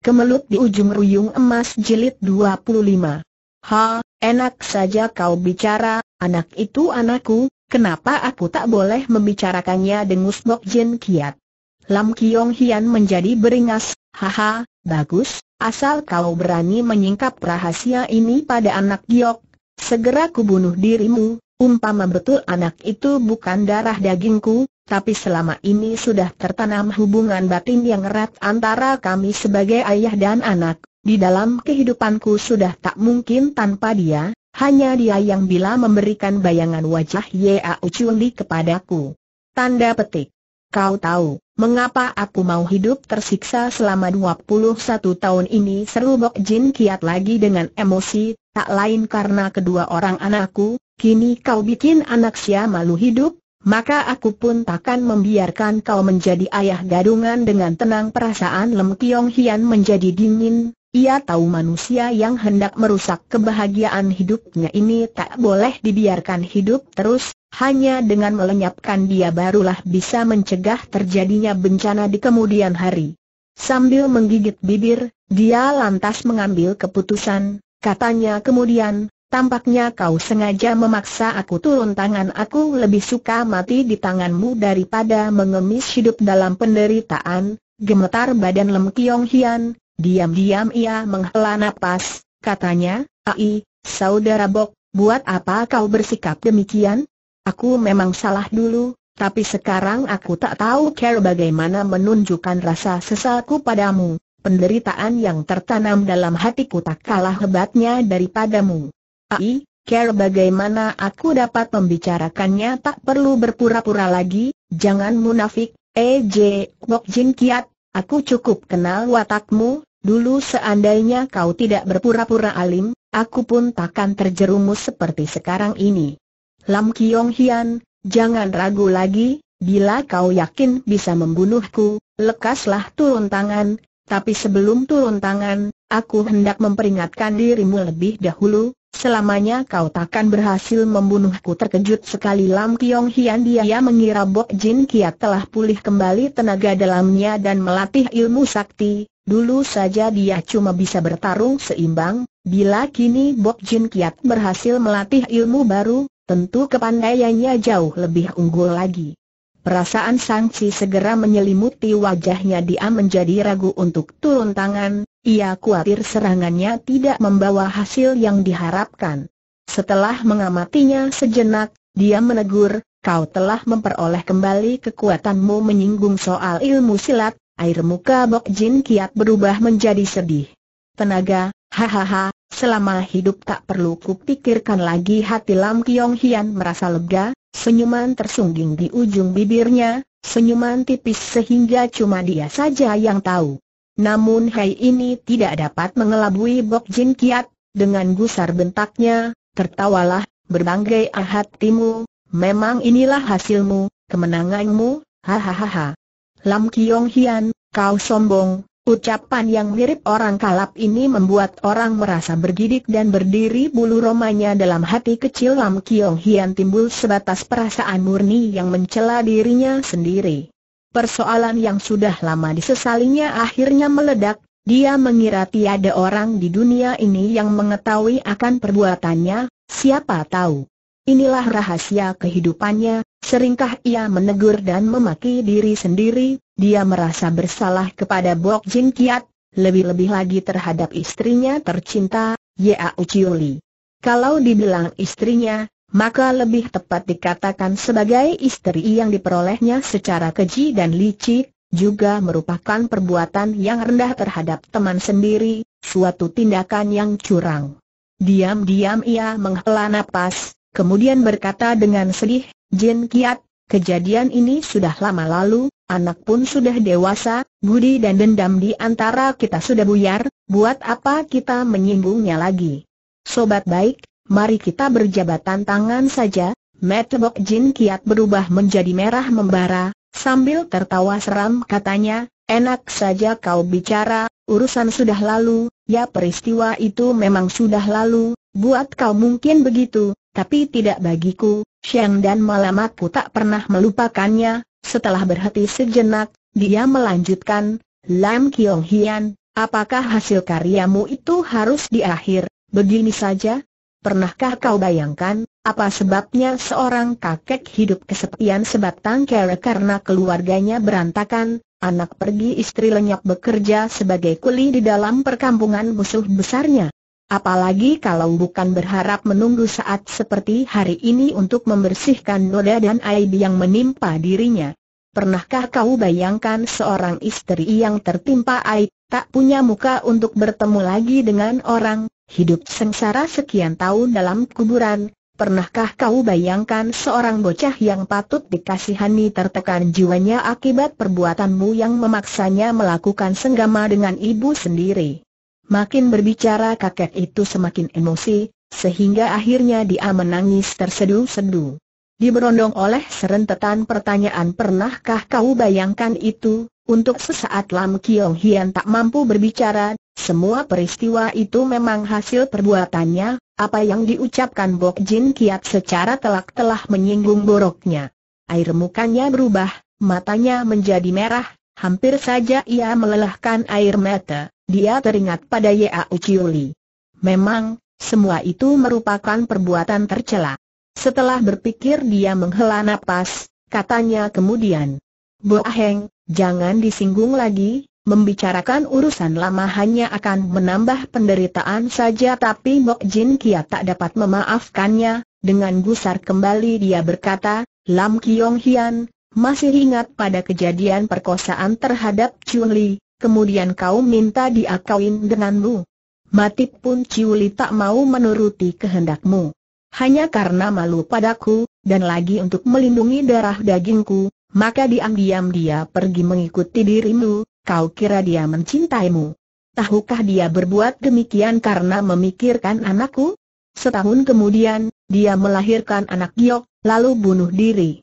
Kemelut di ujung ruyung emas jilid 25. Ha, enak saja kau bicara, anak itu anakku, kenapa aku tak boleh membicarakannya dengan Mok Jin Kiat. Lam Kiong Hian menjadi beringas, haha, bagus, asal kau berani menyingkap rahasia ini pada anak giok, segera kubunuh dirimu, umpama betul anak itu bukan darah dagingku, tapi selama ini sudah tertanam hubungan batin yang erat antara kami sebagai ayah dan anak. Di dalam kehidupanku sudah tak mungkin tanpa dia, hanya dia yang bila memberikan bayangan wajah Yea Chuli kepadaku. Tanda petik. Kau tahu, mengapa aku mau hidup tersiksa selama 21 tahun ini seru Bok Jin kiat lagi dengan emosi, tak lain karena kedua orang anakku, kini kau bikin anak sia malu hidup, maka aku pun takkan membiarkan kau menjadi ayah gadungan dengan tenang perasaan Lem Kiong Hian menjadi dingin, ia tahu manusia yang hendak merusak kebahagiaan hidupnya ini tak boleh dibiarkan hidup terus, hanya dengan melenyapkan dia barulah bisa mencegah terjadinya bencana di kemudian hari. Sambil menggigit bibir, dia lantas mengambil keputusan, katanya kemudian, Tampaknya kau sengaja memaksa aku turun tangan aku lebih suka mati di tanganmu daripada mengemis hidup dalam penderitaan, gemetar badan Lem Kiong Hian, diam-diam ia menghela napas, katanya, Ai, saudara Bok, buat apa kau bersikap demikian? Aku memang salah dulu, tapi sekarang aku tak tahu care bagaimana menunjukkan rasa sesalku padamu, penderitaan yang tertanam dalam hatiku tak kalah hebatnya daripadamu. Ai, care bagaimana aku dapat membicarakannya tak perlu berpura-pura lagi, jangan munafik, EJ, eh, Bok Jin Kiat, aku cukup kenal watakmu, dulu seandainya kau tidak berpura-pura alim, aku pun takkan terjerumus seperti sekarang ini. Lam Kiong Hian, jangan ragu lagi, bila kau yakin bisa membunuhku, lekaslah turun tangan, tapi sebelum turun tangan, aku hendak memperingatkan dirimu lebih dahulu, selamanya kau takkan berhasil membunuhku terkejut sekali Lam Kiong Hian dia mengira Bok Jin Kiat telah pulih kembali tenaga dalamnya dan melatih ilmu sakti, dulu saja dia cuma bisa bertarung seimbang, bila kini Bok Jin Kiat berhasil melatih ilmu baru, tentu kepandaiannya jauh lebih unggul lagi. Perasaan sangsi segera menyelimuti wajahnya dia menjadi ragu untuk turun tangan, ia khawatir serangannya tidak membawa hasil yang diharapkan. Setelah mengamatinya sejenak, dia menegur, kau telah memperoleh kembali kekuatanmu menyinggung soal ilmu silat, air muka Bok Jin kiat berubah menjadi sedih. Tenaga, hahaha, selama hidup tak perlu kupikirkan lagi hati Lam Kiong Hian merasa lega, senyuman tersungging di ujung bibirnya, senyuman tipis sehingga cuma dia saja yang tahu. Namun Hai ini tidak dapat mengelabui Bok Jin Kiat, dengan gusar bentaknya, tertawalah, berbanggai ahat timu. memang inilah hasilmu, kemenanganmu, hahaha. Lam Kiong Hian, kau sombong, ucapan yang mirip orang kalap ini membuat orang merasa bergidik dan berdiri bulu romanya dalam hati kecil Lam Kiong Hian timbul sebatas perasaan murni yang mencela dirinya sendiri. Persoalan yang sudah lama disesalinya akhirnya meledak, dia mengira tiada orang di dunia ini yang mengetahui akan perbuatannya, siapa tahu. Inilah rahasia kehidupannya, seringkah ia menegur dan memaki diri sendiri, dia merasa bersalah kepada Bok Jin Kiat, lebih-lebih lagi terhadap istrinya tercinta, Chiu Li. Kalau dibilang istrinya, maka lebih tepat dikatakan sebagai istri yang diperolehnya secara keji dan licik, juga merupakan perbuatan yang rendah terhadap teman sendiri, suatu tindakan yang curang. Diam-diam ia menghela napas, kemudian berkata dengan sedih, Jin Kiat, kejadian ini sudah lama lalu, anak pun sudah dewasa, budi dan dendam di antara kita sudah buyar, buat apa kita menyinggungnya lagi? Sobat baik, mari kita berjabatan tangan saja, Metebok Jin kiat berubah menjadi merah membara, sambil tertawa seram katanya, enak saja kau bicara, urusan sudah lalu, ya peristiwa itu memang sudah lalu, buat kau mungkin begitu, tapi tidak bagiku, siang dan malam aku tak pernah melupakannya, setelah berhenti sejenak, dia melanjutkan, Lam Kiong Hian, apakah hasil karyamu itu harus diakhir, begini saja? Pernahkah kau bayangkan, apa sebabnya seorang kakek hidup kesepian sebatang kara karena keluarganya berantakan, anak pergi istri lenyap bekerja sebagai kuli di dalam perkampungan musuh besarnya? Apalagi kalau bukan berharap menunggu saat seperti hari ini untuk membersihkan noda dan aib yang menimpa dirinya. Pernahkah kau bayangkan seorang istri yang tertimpa aib, tak punya muka untuk bertemu lagi dengan orang, hidup sengsara sekian tahun dalam kuburan, pernahkah kau bayangkan seorang bocah yang patut dikasihani tertekan jiwanya akibat perbuatanmu yang memaksanya melakukan senggama dengan ibu sendiri? Makin berbicara kakek itu semakin emosi, sehingga akhirnya dia menangis tersedu-sedu. Diberondong oleh serentetan pertanyaan pernahkah kau bayangkan itu, untuk sesaat Lam Kiong Hian tak mampu berbicara, semua peristiwa itu memang hasil perbuatannya, apa yang diucapkan Bok Jin Kiat secara telak telah menyinggung boroknya. Air mukanya berubah, matanya menjadi merah, hampir saja ia melelahkan air mata, dia teringat pada Yau Uciuli. Memang, semua itu merupakan perbuatan tercela. Setelah berpikir dia menghela napas, katanya kemudian, Bo Aheng, jangan disinggung lagi, membicarakan urusan lama hanya akan menambah penderitaan saja tapi Mok Jin Kia tak dapat memaafkannya, dengan gusar kembali dia berkata, Lam Kiong Hian, masih ingat pada kejadian perkosaan terhadap Chun Li, kemudian kau minta dia denganmu. Mati pun Chun Li tak mau menuruti kehendakmu. Hanya karena malu padaku, dan lagi untuk melindungi darah dagingku, maka diam-diam dia pergi mengikuti dirimu, Kau kira dia mencintaimu? Tahukah dia berbuat demikian karena memikirkan anakku? Setahun kemudian, dia melahirkan anak Giok, lalu bunuh diri.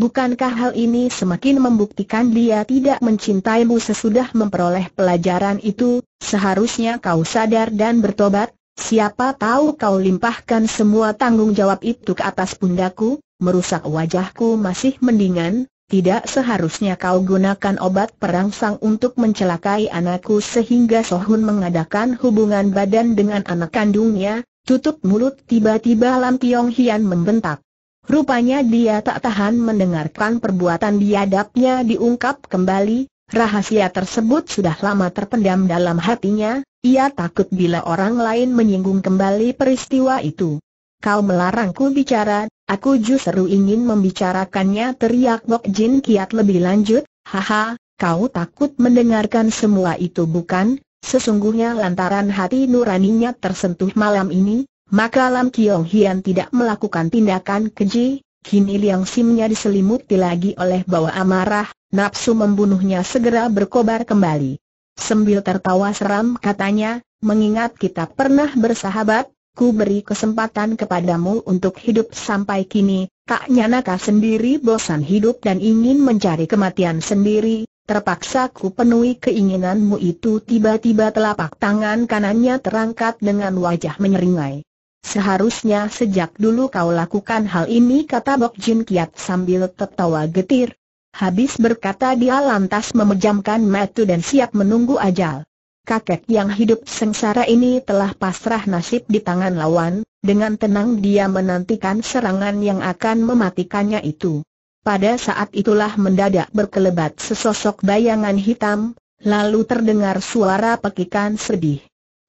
Bukankah hal ini semakin membuktikan dia tidak mencintaimu sesudah memperoleh pelajaran itu, seharusnya kau sadar dan bertobat? Siapa tahu kau limpahkan semua tanggung jawab itu ke atas pundaku, merusak wajahku masih mendingan, tidak seharusnya kau gunakan obat perangsang untuk mencelakai anakku sehingga Sohun mengadakan hubungan badan dengan anak kandungnya, tutup mulut tiba-tiba Lam Tiong Hian membentak. Rupanya dia tak tahan mendengarkan perbuatan biadabnya diungkap kembali, rahasia tersebut sudah lama terpendam dalam hatinya, ia takut bila orang lain menyinggung kembali peristiwa itu. Kau melarangku bicara, Aku justru ingin membicarakannya teriak Bok Jin Kiat lebih lanjut, haha, kau takut mendengarkan semua itu bukan? Sesungguhnya lantaran hati nuraninya tersentuh malam ini, maka Lam Kiong Hian tidak melakukan tindakan keji, kini Liang Simnya diselimuti lagi oleh bawa amarah, nafsu membunuhnya segera berkobar kembali. Sembil tertawa seram katanya, mengingat kita pernah bersahabat, ku beri kesempatan kepadamu untuk hidup sampai kini, tak nyana kau sendiri bosan hidup dan ingin mencari kematian sendiri, terpaksa ku penuhi keinginanmu itu tiba-tiba telapak tangan kanannya terangkat dengan wajah menyeringai. Seharusnya sejak dulu kau lakukan hal ini kata Bok Jin Kiat sambil tertawa getir. Habis berkata dia lantas memejamkan mata dan siap menunggu ajal kakek yang hidup sengsara ini telah pasrah nasib di tangan lawan, dengan tenang dia menantikan serangan yang akan mematikannya itu. Pada saat itulah mendadak berkelebat sesosok bayangan hitam, lalu terdengar suara pekikan sedih.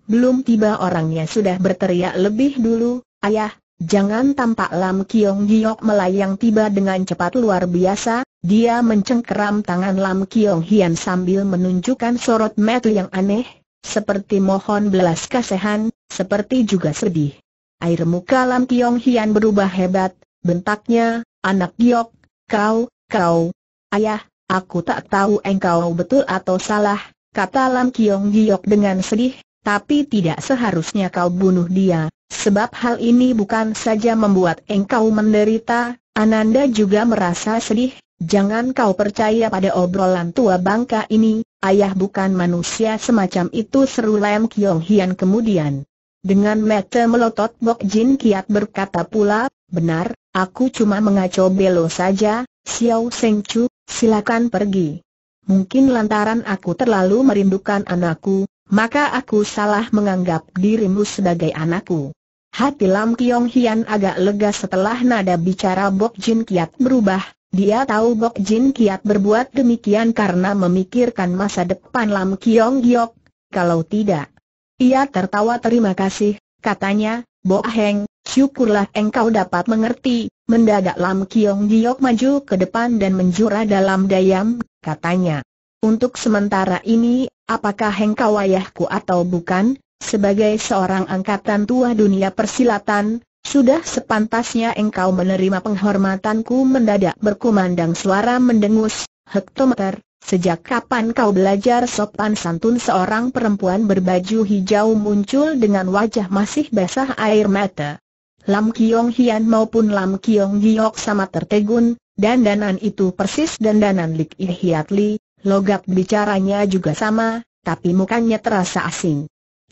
Belum tiba orangnya sudah berteriak lebih dulu, ayah, jangan tampak Lam Kiong Giok melayang tiba dengan cepat luar biasa, dia mencengkeram tangan Lam Kiong Hian sambil menunjukkan sorot mata yang aneh, seperti mohon belas kasihan, seperti juga sedih. Air muka Lam Kiong Hian berubah hebat, bentaknya, anak giok, kau, kau. Ayah, aku tak tahu engkau betul atau salah, kata Lam Kiong Giok dengan sedih, tapi tidak seharusnya kau bunuh dia, sebab hal ini bukan saja membuat engkau menderita, Ananda juga merasa sedih, Jangan kau percaya pada obrolan tua bangka ini, ayah bukan manusia semacam itu seru Lam Kiong Hian kemudian. Dengan mata melotot Bok Jin Kiat berkata pula, benar, aku cuma mengacau belo saja, Xiao Seng Chu, silakan pergi. Mungkin lantaran aku terlalu merindukan anakku, maka aku salah menganggap dirimu sebagai anakku. Hati Lam Kiong Hian agak lega setelah nada bicara Bok Jin Kiat berubah, dia tahu Bok Jin kiat berbuat demikian karena memikirkan masa depan Lam Kiong Giok, kalau tidak. Ia tertawa terima kasih, katanya, Bok Heng, syukurlah engkau dapat mengerti, mendadak Lam Kiong Giok maju ke depan dan menjura dalam dayam, katanya. Untuk sementara ini, apakah engkau ayahku atau bukan, sebagai seorang angkatan tua dunia persilatan, sudah sepantasnya engkau menerima penghormatanku mendadak berkumandang suara mendengus, hektometer, sejak kapan kau belajar sopan santun seorang perempuan berbaju hijau muncul dengan wajah masih basah air mata. Lam Kiong Hian maupun Lam Kiong Giok sama tertegun, dandanan itu persis dandanan Lik Ih Hiat Li, logat bicaranya juga sama, tapi mukanya terasa asing.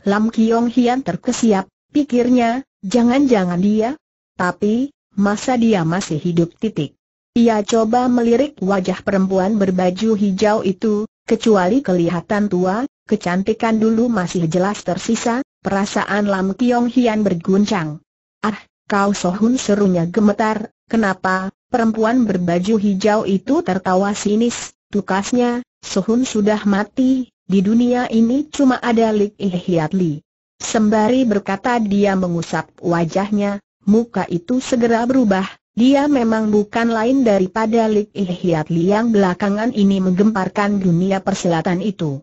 Lam Kiong Hian terkesiap, pikirnya, Jangan-jangan dia? Tapi, masa dia masih hidup titik? Ia coba melirik wajah perempuan berbaju hijau itu, kecuali kelihatan tua, kecantikan dulu masih jelas tersisa, perasaan Lam Kiong Hian berguncang. Ah, kau sohun serunya gemetar, kenapa, perempuan berbaju hijau itu tertawa sinis, tukasnya, sohun sudah mati, di dunia ini cuma ada Lik Ihiat Li. Sembari berkata dia mengusap wajahnya, muka itu segera berubah, dia memang bukan lain daripada Lik Ihyat Li yang belakangan ini menggemparkan dunia perselatan itu.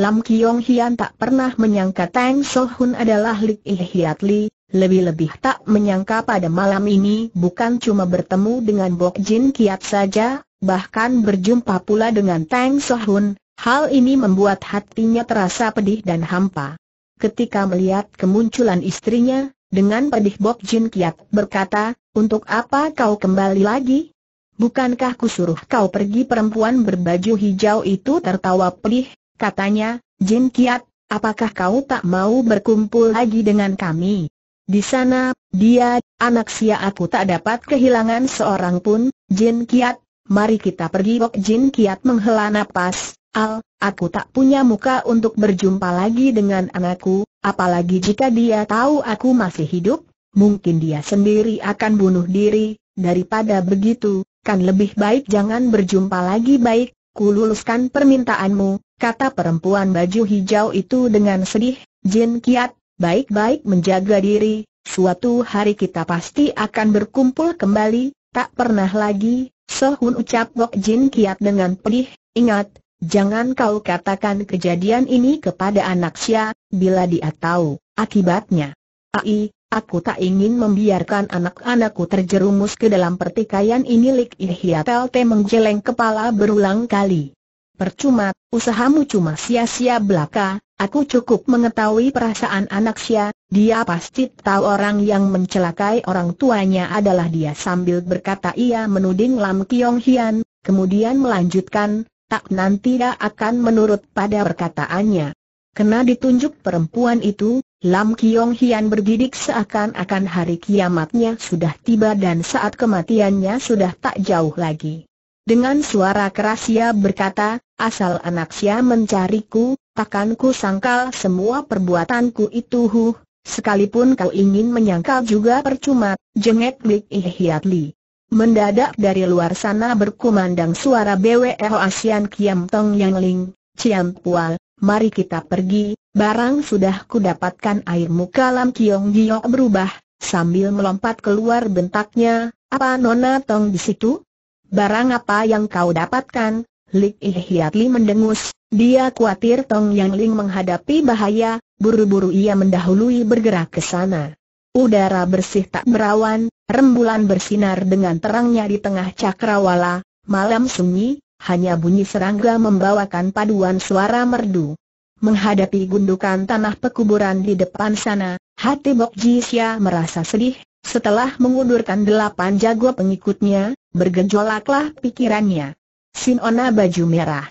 Lam Kiong Hian tak pernah menyangka Tang Sohun adalah Lik Ihyat Li, lebih-lebih tak menyangka pada malam ini bukan cuma bertemu dengan Bok Jin Kiat saja, bahkan berjumpa pula dengan Tang Sohun, hal ini membuat hatinya terasa pedih dan hampa ketika melihat kemunculan istrinya, dengan pedih Bok Jin Kiat berkata, untuk apa kau kembali lagi? Bukankah kusuruh kau pergi perempuan berbaju hijau itu tertawa pedih, katanya, Jin Kiat, apakah kau tak mau berkumpul lagi dengan kami? Di sana, dia, anak sia aku tak dapat kehilangan seorang pun, Jin Kiat, mari kita pergi Bok Jin Kiat menghela napas, Al, aku tak punya muka untuk berjumpa lagi dengan anakku, apalagi jika dia tahu aku masih hidup, mungkin dia sendiri akan bunuh diri, daripada begitu, kan lebih baik jangan berjumpa lagi baik, ku luluskan permintaanmu, kata perempuan baju hijau itu dengan sedih, Jin Kiat, baik-baik menjaga diri, suatu hari kita pasti akan berkumpul kembali, tak pernah lagi, Sohun ucap Bok Jin Kiat dengan pedih, ingat, Jangan kau katakan kejadian ini kepada anak Sia, bila dia tahu, akibatnya. Ai, aku tak ingin membiarkan anak-anakku terjerumus ke dalam pertikaian ini Lik Ihiatelte menggeleng kepala berulang kali. Percuma, usahamu cuma sia-sia belaka, Aku cukup mengetahui perasaan anak Sia, dia pasti tahu orang yang mencelakai orang tuanya adalah dia sambil berkata ia menuding Lam Kiong Hian, kemudian melanjutkan, tak nanti akan menurut pada perkataannya. Kena ditunjuk perempuan itu, Lam Kiong Hian bergidik seakan-akan hari kiamatnya sudah tiba dan saat kematiannya sudah tak jauh lagi. Dengan suara keras ia berkata, asal anak sia mencariku, takkan ku sangkal semua perbuatanku itu huh, sekalipun kau ingin menyangkal juga percuma, jengek Lik Ihiat Li. Mendadak dari luar sana berkumandang suara BWO Asian Kiam Tong Yang Ling, Ciam Pual, mari kita pergi, barang sudah kudapatkan air muka Lam Kiong Giok berubah, sambil melompat keluar bentaknya, apa Nona Tong di situ? Barang apa yang kau dapatkan? Lik Ih Hiat Li mendengus, dia khawatir Tong Yang Ling menghadapi bahaya, buru-buru ia mendahului bergerak ke sana. Udara bersih tak berawan, rembulan bersinar dengan terangnya di tengah cakrawala, malam sunyi, hanya bunyi serangga membawakan paduan suara merdu. Menghadapi gundukan tanah pekuburan di depan sana, hati Bok Jisya merasa sedih, setelah mengundurkan delapan jago pengikutnya, bergejolaklah pikirannya. Sinona baju merah.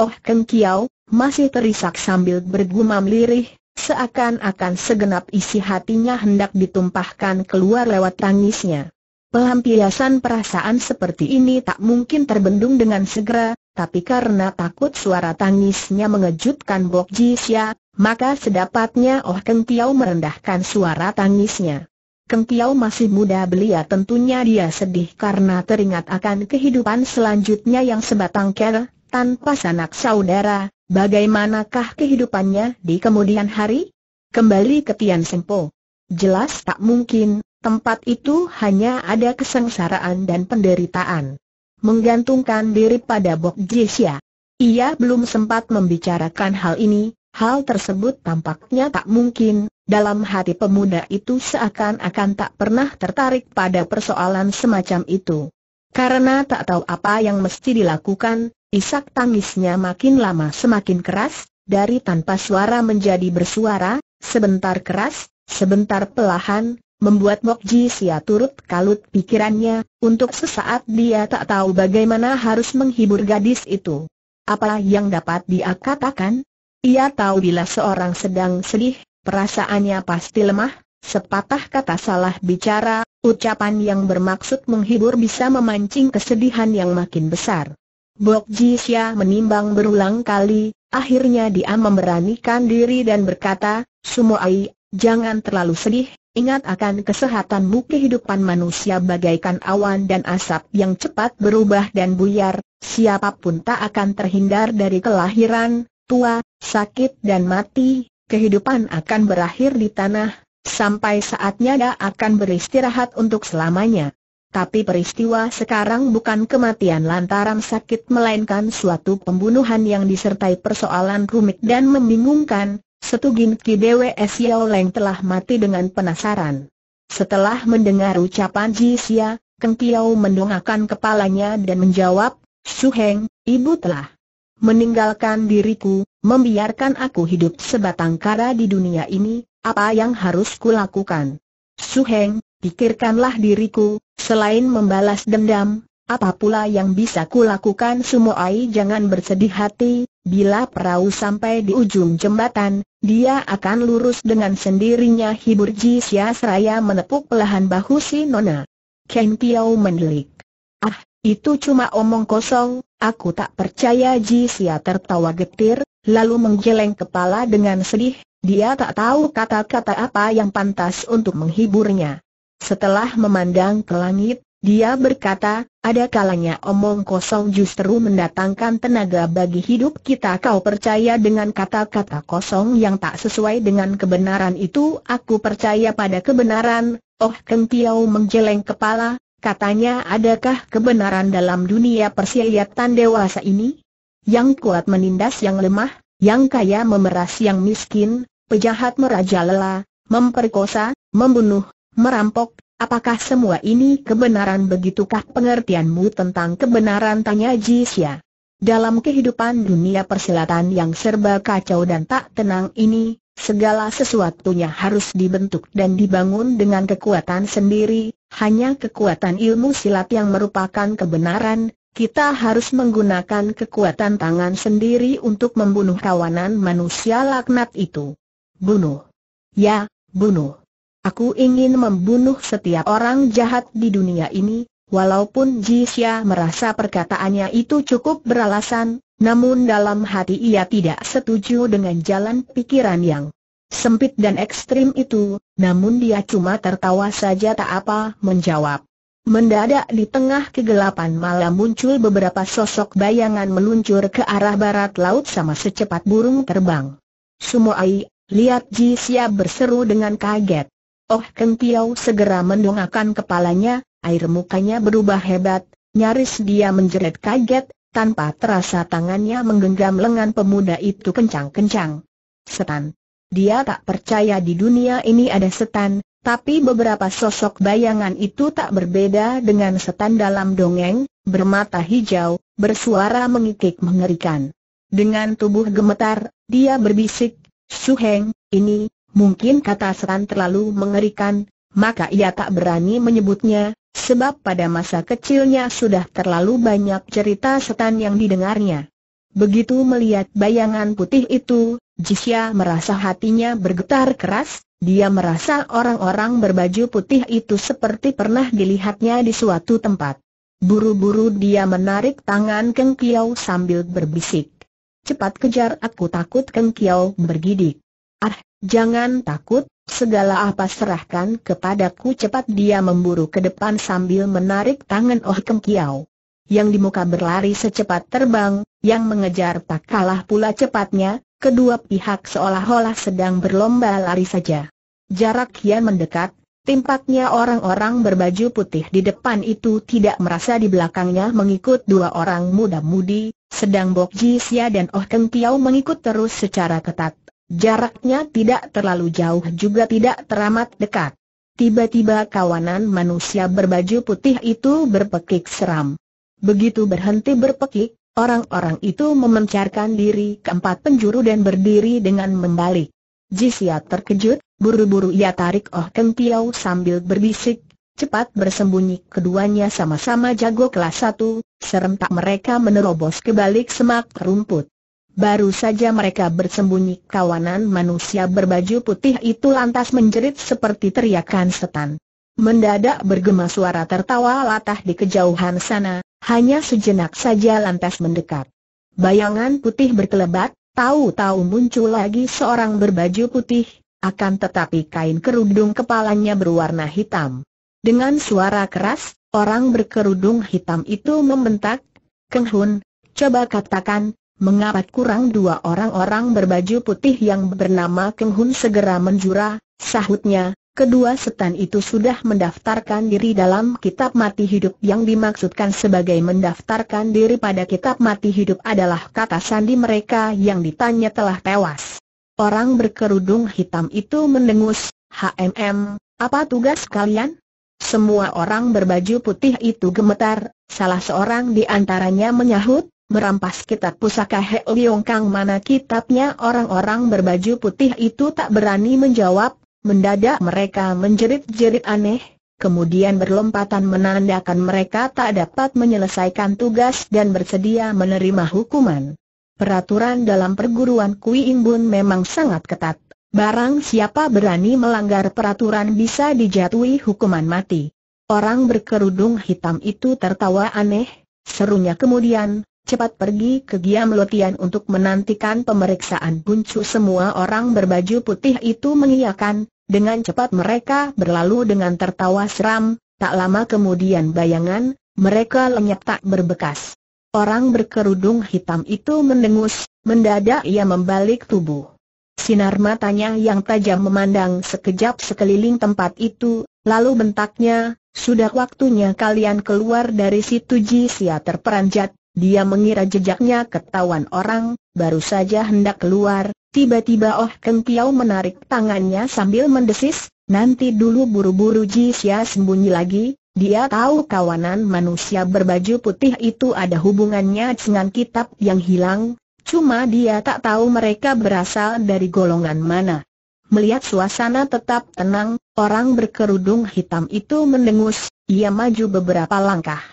Oh Keng Kiao, masih terisak sambil bergumam lirih, Seakan-akan segenap isi hatinya hendak ditumpahkan keluar lewat tangisnya. Pelampiasan perasaan seperti ini tak mungkin terbendung dengan segera, tapi karena takut suara tangisnya mengejutkan Bok Jisya, maka sedapatnya Oh Keng Tiau merendahkan suara tangisnya. Keng Tiau masih muda belia tentunya dia sedih karena teringat akan kehidupan selanjutnya yang sebatang kera, tanpa sanak saudara, Bagaimanakah kehidupannya di kemudian hari? Kembali ke Tian Sempo. Jelas tak mungkin, tempat itu hanya ada kesengsaraan dan penderitaan. Menggantungkan diri pada Bok Jisya. Ia belum sempat membicarakan hal ini, hal tersebut tampaknya tak mungkin, dalam hati pemuda itu seakan-akan tak pernah tertarik pada persoalan semacam itu. Karena tak tahu apa yang mesti dilakukan, Isak tangisnya makin lama semakin keras, dari tanpa suara menjadi bersuara, sebentar keras, sebentar pelahan, membuat Mok Ji Sia turut kalut pikirannya, untuk sesaat dia tak tahu bagaimana harus menghibur gadis itu. Apa yang dapat dia katakan? Ia tahu bila seorang sedang sedih, perasaannya pasti lemah, sepatah kata salah bicara, ucapan yang bermaksud menghibur bisa memancing kesedihan yang makin besar. Bok Ji Xia menimbang berulang kali, akhirnya dia memberanikan diri dan berkata, Sumoai, jangan terlalu sedih, ingat akan kesehatanmu kehidupan manusia bagaikan awan dan asap yang cepat berubah dan buyar, siapapun tak akan terhindar dari kelahiran, tua, sakit dan mati, kehidupan akan berakhir di tanah, sampai saatnya dia akan beristirahat untuk selamanya. Tapi peristiwa sekarang bukan kematian lantaran sakit melainkan suatu pembunuhan yang disertai persoalan rumit dan membingungkan, Setugin Ki Dewe Xiao Leng telah mati dengan penasaran. Setelah mendengar ucapan Ji Xia, Keng Kiao mendongakkan kepalanya dan menjawab, Su Heng, ibu telah meninggalkan diriku, membiarkan aku hidup sebatang kara di dunia ini, apa yang harus kulakukan? Su Heng, pikirkanlah diriku, selain membalas dendam, apa pula yang bisa kulakukan Ai, jangan bersedih hati, bila perahu sampai di ujung jembatan, dia akan lurus dengan sendirinya hibur Ji Xia Seraya menepuk pelahan bahu si Nona. Ken Piao mendelik. Ah, itu cuma omong kosong, aku tak percaya Ji Xia tertawa getir, lalu menggeleng kepala dengan sedih, dia tak tahu kata-kata apa yang pantas untuk menghiburnya. Setelah memandang ke langit, dia berkata, ada kalanya omong kosong justru mendatangkan tenaga bagi hidup kita kau percaya dengan kata-kata kosong yang tak sesuai dengan kebenaran itu aku percaya pada kebenaran, oh kentiau menjeleng kepala, katanya adakah kebenaran dalam dunia persilatan dewasa ini? Yang kuat menindas yang lemah, yang kaya memeras yang miskin, pejahat merajalela, memperkosa, membunuh, Merampok, apakah semua ini kebenaran begitukah pengertianmu tentang kebenaran tanya Jisya? Dalam kehidupan dunia persilatan yang serba kacau dan tak tenang ini, segala sesuatunya harus dibentuk dan dibangun dengan kekuatan sendiri, hanya kekuatan ilmu silat yang merupakan kebenaran, kita harus menggunakan kekuatan tangan sendiri untuk membunuh kawanan manusia laknat itu. Bunuh. Ya, bunuh. Aku ingin membunuh setiap orang jahat di dunia ini, walaupun Jisya merasa perkataannya itu cukup beralasan, namun dalam hati ia tidak setuju dengan jalan pikiran yang sempit dan ekstrim itu, namun dia cuma tertawa saja tak apa menjawab. Mendadak di tengah kegelapan malam muncul beberapa sosok bayangan meluncur ke arah barat laut sama secepat burung terbang. Sumoai, lihat Jisya berseru dengan kaget. Oh Kempiau segera mendongakkan kepalanya, air mukanya berubah hebat, nyaris dia menjerit kaget, tanpa terasa tangannya menggenggam lengan pemuda itu kencang-kencang. Setan. Dia tak percaya di dunia ini ada setan, tapi beberapa sosok bayangan itu tak berbeda dengan setan dalam dongeng, bermata hijau, bersuara mengikik mengerikan. Dengan tubuh gemetar, dia berbisik, Suheng, ini, Mungkin kata setan terlalu mengerikan, maka ia tak berani menyebutnya, sebab pada masa kecilnya sudah terlalu banyak cerita setan yang didengarnya. Begitu melihat bayangan putih itu, Jisya merasa hatinya bergetar keras, dia merasa orang-orang berbaju putih itu seperti pernah dilihatnya di suatu tempat. Buru-buru dia menarik tangan Keng Kiau sambil berbisik. Cepat kejar aku takut Keng Kiau bergidik. Ah, jangan takut, segala apa serahkan kepadaku cepat dia memburu ke depan sambil menarik tangan Oh Keng Kiau. Yang di muka berlari secepat terbang, yang mengejar tak kalah pula cepatnya, kedua pihak seolah-olah sedang berlomba lari saja. Jarak kian mendekat, Timpaknya orang-orang berbaju putih di depan itu tidak merasa di belakangnya mengikut dua orang muda-mudi, sedang Bok Ji Sia dan Oh Keng Tiao mengikut terus secara ketat. Jaraknya tidak terlalu jauh juga tidak teramat dekat. Tiba-tiba kawanan manusia berbaju putih itu berpekik seram. Begitu berhenti berpekik, orang-orang itu memencarkan diri ke empat penjuru dan berdiri dengan membalik. Jisia terkejut, buru-buru ia tarik Oh Kempiau sambil berbisik, cepat bersembunyi keduanya sama-sama jago kelas satu, serentak mereka menerobos ke balik semak rumput. Baru saja mereka bersembunyi kawanan manusia berbaju putih itu lantas menjerit seperti teriakan setan. Mendadak bergema suara tertawa latah di kejauhan sana, hanya sejenak saja lantas mendekat. Bayangan putih berkelebat, tahu-tahu muncul lagi seorang berbaju putih, akan tetapi kain kerudung kepalanya berwarna hitam. Dengan suara keras, orang berkerudung hitam itu membentak, Keng Hun, coba katakan, Mengapa kurang dua orang-orang berbaju putih yang bernama Keng Hun segera menjura, sahutnya, kedua setan itu sudah mendaftarkan diri dalam kitab mati hidup yang dimaksudkan sebagai mendaftarkan diri pada kitab mati hidup adalah kata sandi mereka yang ditanya telah tewas. Orang berkerudung hitam itu mendengus, HMM, apa tugas kalian? Semua orang berbaju putih itu gemetar, salah seorang di antaranya menyahut, merampas kitab pusaka He Liong Kang mana kitabnya orang-orang berbaju putih itu tak berani menjawab, mendadak mereka menjerit-jerit aneh, kemudian berlompatan menandakan mereka tak dapat menyelesaikan tugas dan bersedia menerima hukuman. Peraturan dalam perguruan Kui Imbun memang sangat ketat. Barang siapa berani melanggar peraturan bisa dijatuhi hukuman mati. Orang berkerudung hitam itu tertawa aneh, serunya kemudian, Cepat pergi ke Giam Lotian untuk menantikan pemeriksaan buncu semua orang berbaju putih itu mengiyakan, dengan cepat mereka berlalu dengan tertawa seram, tak lama kemudian bayangan, mereka lenyap tak berbekas. Orang berkerudung hitam itu mendengus, mendadak ia membalik tubuh. Sinar matanya yang tajam memandang sekejap sekeliling tempat itu, lalu bentaknya, sudah waktunya kalian keluar dari situ Jisia terperanjat, dia mengira jejaknya ketahuan orang, baru saja hendak keluar, tiba-tiba Oh Keng menarik tangannya sambil mendesis, nanti dulu buru-buru Ji Xia sembunyi lagi, dia tahu kawanan manusia berbaju putih itu ada hubungannya dengan kitab yang hilang, cuma dia tak tahu mereka berasal dari golongan mana. Melihat suasana tetap tenang, orang berkerudung hitam itu mendengus, ia maju beberapa langkah.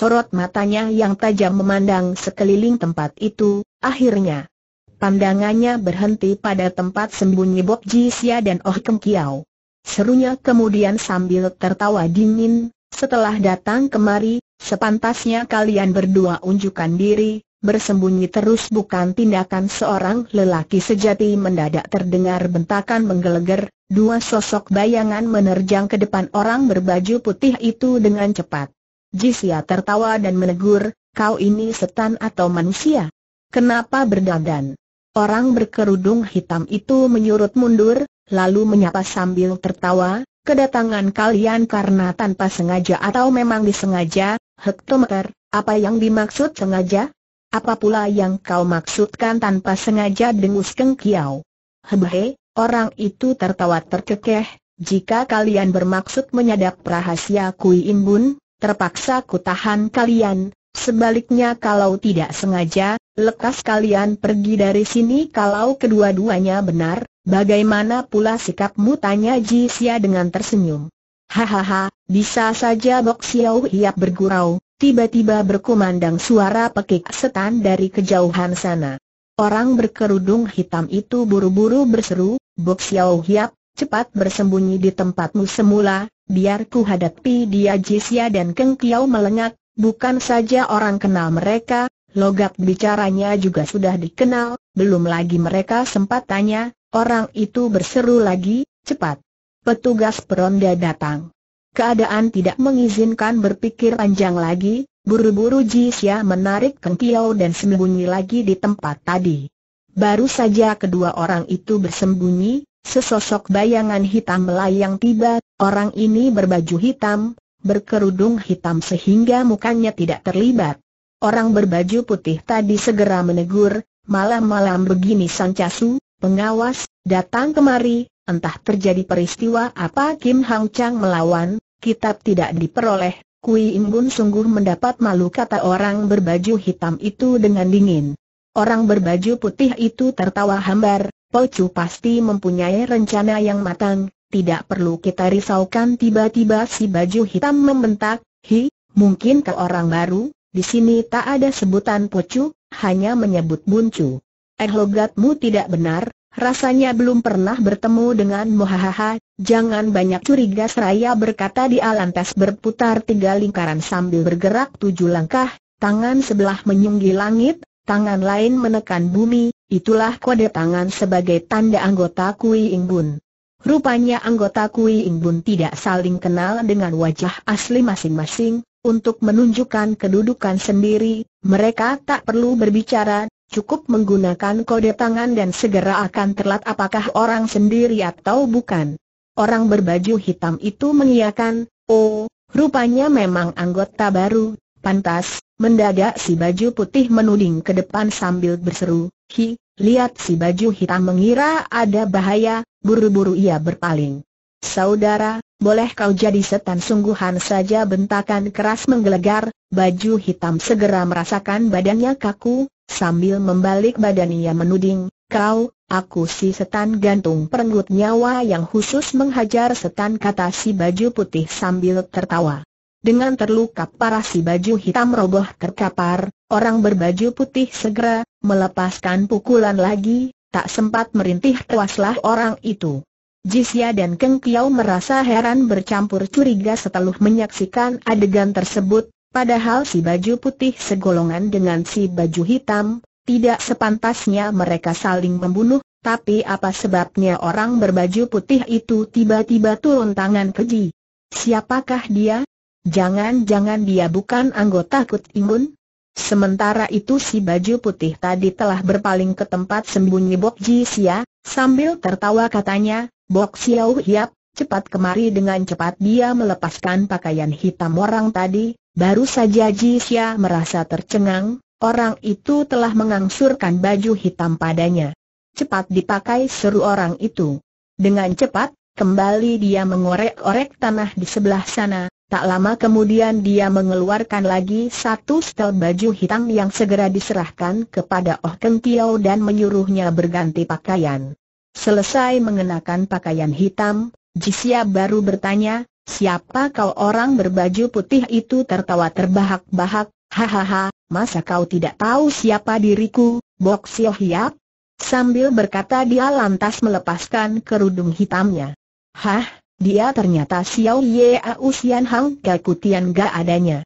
Sorot matanya yang tajam memandang sekeliling tempat itu, akhirnya pandangannya berhenti pada tempat sembunyi Bob Jisia dan Oh Keng Kiao. Serunya kemudian sambil tertawa dingin, setelah datang kemari, sepantasnya kalian berdua unjukkan diri, bersembunyi terus bukan tindakan seorang lelaki sejati mendadak terdengar bentakan menggelegar, dua sosok bayangan menerjang ke depan orang berbaju putih itu dengan cepat. Jisia tertawa dan menegur, kau ini setan atau manusia? Kenapa berdandan? Orang berkerudung hitam itu menyurut mundur, lalu menyapa sambil tertawa, kedatangan kalian karena tanpa sengaja atau memang disengaja, hektometer, apa yang dimaksud sengaja? Apa pula yang kau maksudkan tanpa sengaja dengus Keng Kiao? Hebehe, orang itu tertawa terkekeh, jika kalian bermaksud menyadap rahasia Kui Imbun, terpaksa kutahan kalian, sebaliknya kalau tidak sengaja, lekas kalian pergi dari sini kalau kedua-duanya benar, bagaimana pula sikapmu tanya Ji Xia dengan tersenyum. Hahaha, bisa saja Bok Xiao Hiap bergurau, tiba-tiba berkumandang suara pekik setan dari kejauhan sana. Orang berkerudung hitam itu buru-buru berseru, Bok Xiao Hiap, cepat bersembunyi di tempatmu semula, biar ku hadapi dia Jisya dan Keng Kiao melengak, bukan saja orang kenal mereka, logat bicaranya juga sudah dikenal, belum lagi mereka sempat tanya, orang itu berseru lagi, cepat. Petugas peronda datang. Keadaan tidak mengizinkan berpikir panjang lagi, buru-buru Jisya menarik Keng Kiao dan sembunyi lagi di tempat tadi. Baru saja kedua orang itu bersembunyi, Sesosok bayangan hitam melayang tiba, orang ini berbaju hitam, berkerudung hitam sehingga mukanya tidak terlibat. Orang berbaju putih tadi segera menegur, malam-malam begini Sancasu, pengawas, datang kemari, entah terjadi peristiwa apa Kim Hang Chang melawan, kitab tidak diperoleh, Kui Im Bun sungguh mendapat malu kata orang berbaju hitam itu dengan dingin. Orang berbaju putih itu tertawa hambar, Pocu pasti mempunyai rencana yang matang, tidak perlu kita risaukan tiba-tiba si baju hitam membentak, hi, mungkin ke orang baru, di sini tak ada sebutan Pocu, hanya menyebut Buncu. Eh logatmu tidak benar, rasanya belum pernah bertemu dengan muhahaha, jangan banyak curiga seraya berkata di alantas berputar tiga lingkaran sambil bergerak tujuh langkah, tangan sebelah menyunggi langit, tangan lain menekan bumi, itulah kode tangan sebagai tanda anggota Kui Ingbun. Rupanya anggota Kui Ingbun tidak saling kenal dengan wajah asli masing-masing, untuk menunjukkan kedudukan sendiri, mereka tak perlu berbicara, cukup menggunakan kode tangan dan segera akan terlihat apakah orang sendiri atau bukan. Orang berbaju hitam itu mengiyakan, oh, rupanya memang anggota baru, Pantas, mendadak si baju putih menuding ke depan sambil berseru, Hi, lihat si baju hitam mengira ada bahaya, buru-buru ia berpaling. Saudara, boleh kau jadi setan sungguhan saja bentakan keras menggelegar, baju hitam segera merasakan badannya kaku, sambil membalik badan ia menuding, kau, aku si setan gantung perenggut nyawa yang khusus menghajar setan kata si baju putih sambil tertawa. Dengan terluka parah si baju hitam roboh terkapar, orang berbaju putih segera, melepaskan pukulan lagi, tak sempat merintih tewaslah orang itu. Jisya dan Keng Kiau merasa heran bercampur curiga setelah menyaksikan adegan tersebut, padahal si baju putih segolongan dengan si baju hitam, tidak sepantasnya mereka saling membunuh, tapi apa sebabnya orang berbaju putih itu tiba-tiba turun tangan keji? Siapakah dia? Jangan-jangan dia bukan anggota Kut Imun? Sementara itu si baju putih tadi telah berpaling ke tempat sembunyi Bok Ji Sia, sambil tertawa katanya, Bok Xiao Hiap, cepat kemari dengan cepat dia melepaskan pakaian hitam orang tadi, baru saja Ji Sia merasa tercengang, Orang itu telah mengangsurkan baju hitam padanya. Cepat dipakai seru orang itu. Dengan cepat, kembali dia mengorek-orek tanah di sebelah sana, Tak lama kemudian dia mengeluarkan lagi satu setel baju hitam yang segera diserahkan kepada Oh Keng Tiao dan menyuruhnya berganti pakaian. Selesai mengenakan pakaian hitam, Jisia baru bertanya, siapa kau orang berbaju putih itu tertawa terbahak-bahak, hahaha, masa kau tidak tahu siapa diriku, Bok Sio Hiap? Sambil berkata dia lantas melepaskan kerudung hitamnya. Hah? Dia ternyata Xiao Ye Ausian Hang gak adanya.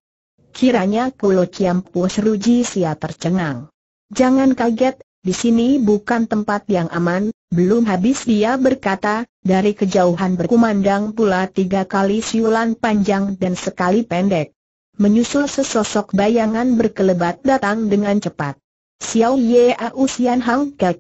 Kiranya Kulo Ciampu seruji sia tercengang. Jangan kaget, di sini bukan tempat yang aman, belum habis dia berkata, dari kejauhan berkumandang pula tiga kali siulan panjang dan sekali pendek. Menyusul sesosok bayangan berkelebat datang dengan cepat. Xiao Ye Ausian Hang gak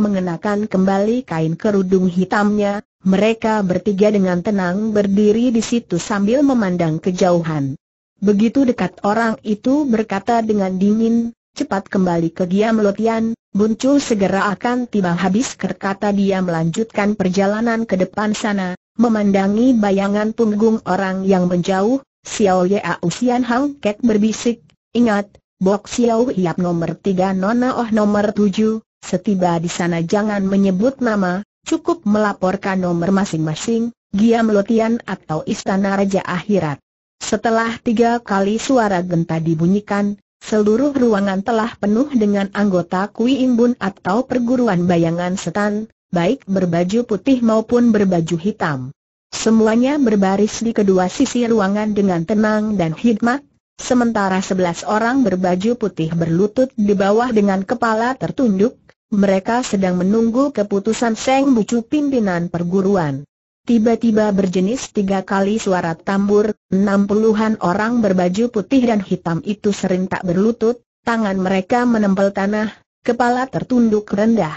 mengenakan kembali kain kerudung hitamnya, mereka bertiga dengan tenang berdiri di situ sambil memandang kejauhan. Begitu dekat orang itu berkata dengan dingin, cepat kembali ke Giam Lotian, Buncul segera akan tiba habis kerkata dia melanjutkan perjalanan ke depan sana, memandangi bayangan punggung orang yang menjauh, Xiao Ya Usian Hang Kek berbisik, ingat, Bok Xiao Hiap nomor 3 Nona Oh nomor 7, setiba di sana jangan menyebut nama, Cukup melaporkan nomor masing-masing, Giam Lotian atau Istana Raja Akhirat. Setelah tiga kali suara genta dibunyikan, seluruh ruangan telah penuh dengan anggota Kui Imbun atau perguruan bayangan setan, baik berbaju putih maupun berbaju hitam. Semuanya berbaris di kedua sisi ruangan dengan tenang dan hikmat, sementara sebelas orang berbaju putih berlutut di bawah dengan kepala tertunduk, mereka sedang menunggu keputusan Seng Bucu pimpinan perguruan. Tiba-tiba berjenis tiga kali suara tambur, enam puluhan orang berbaju putih dan hitam itu sering tak berlutut, tangan mereka menempel tanah, kepala tertunduk rendah.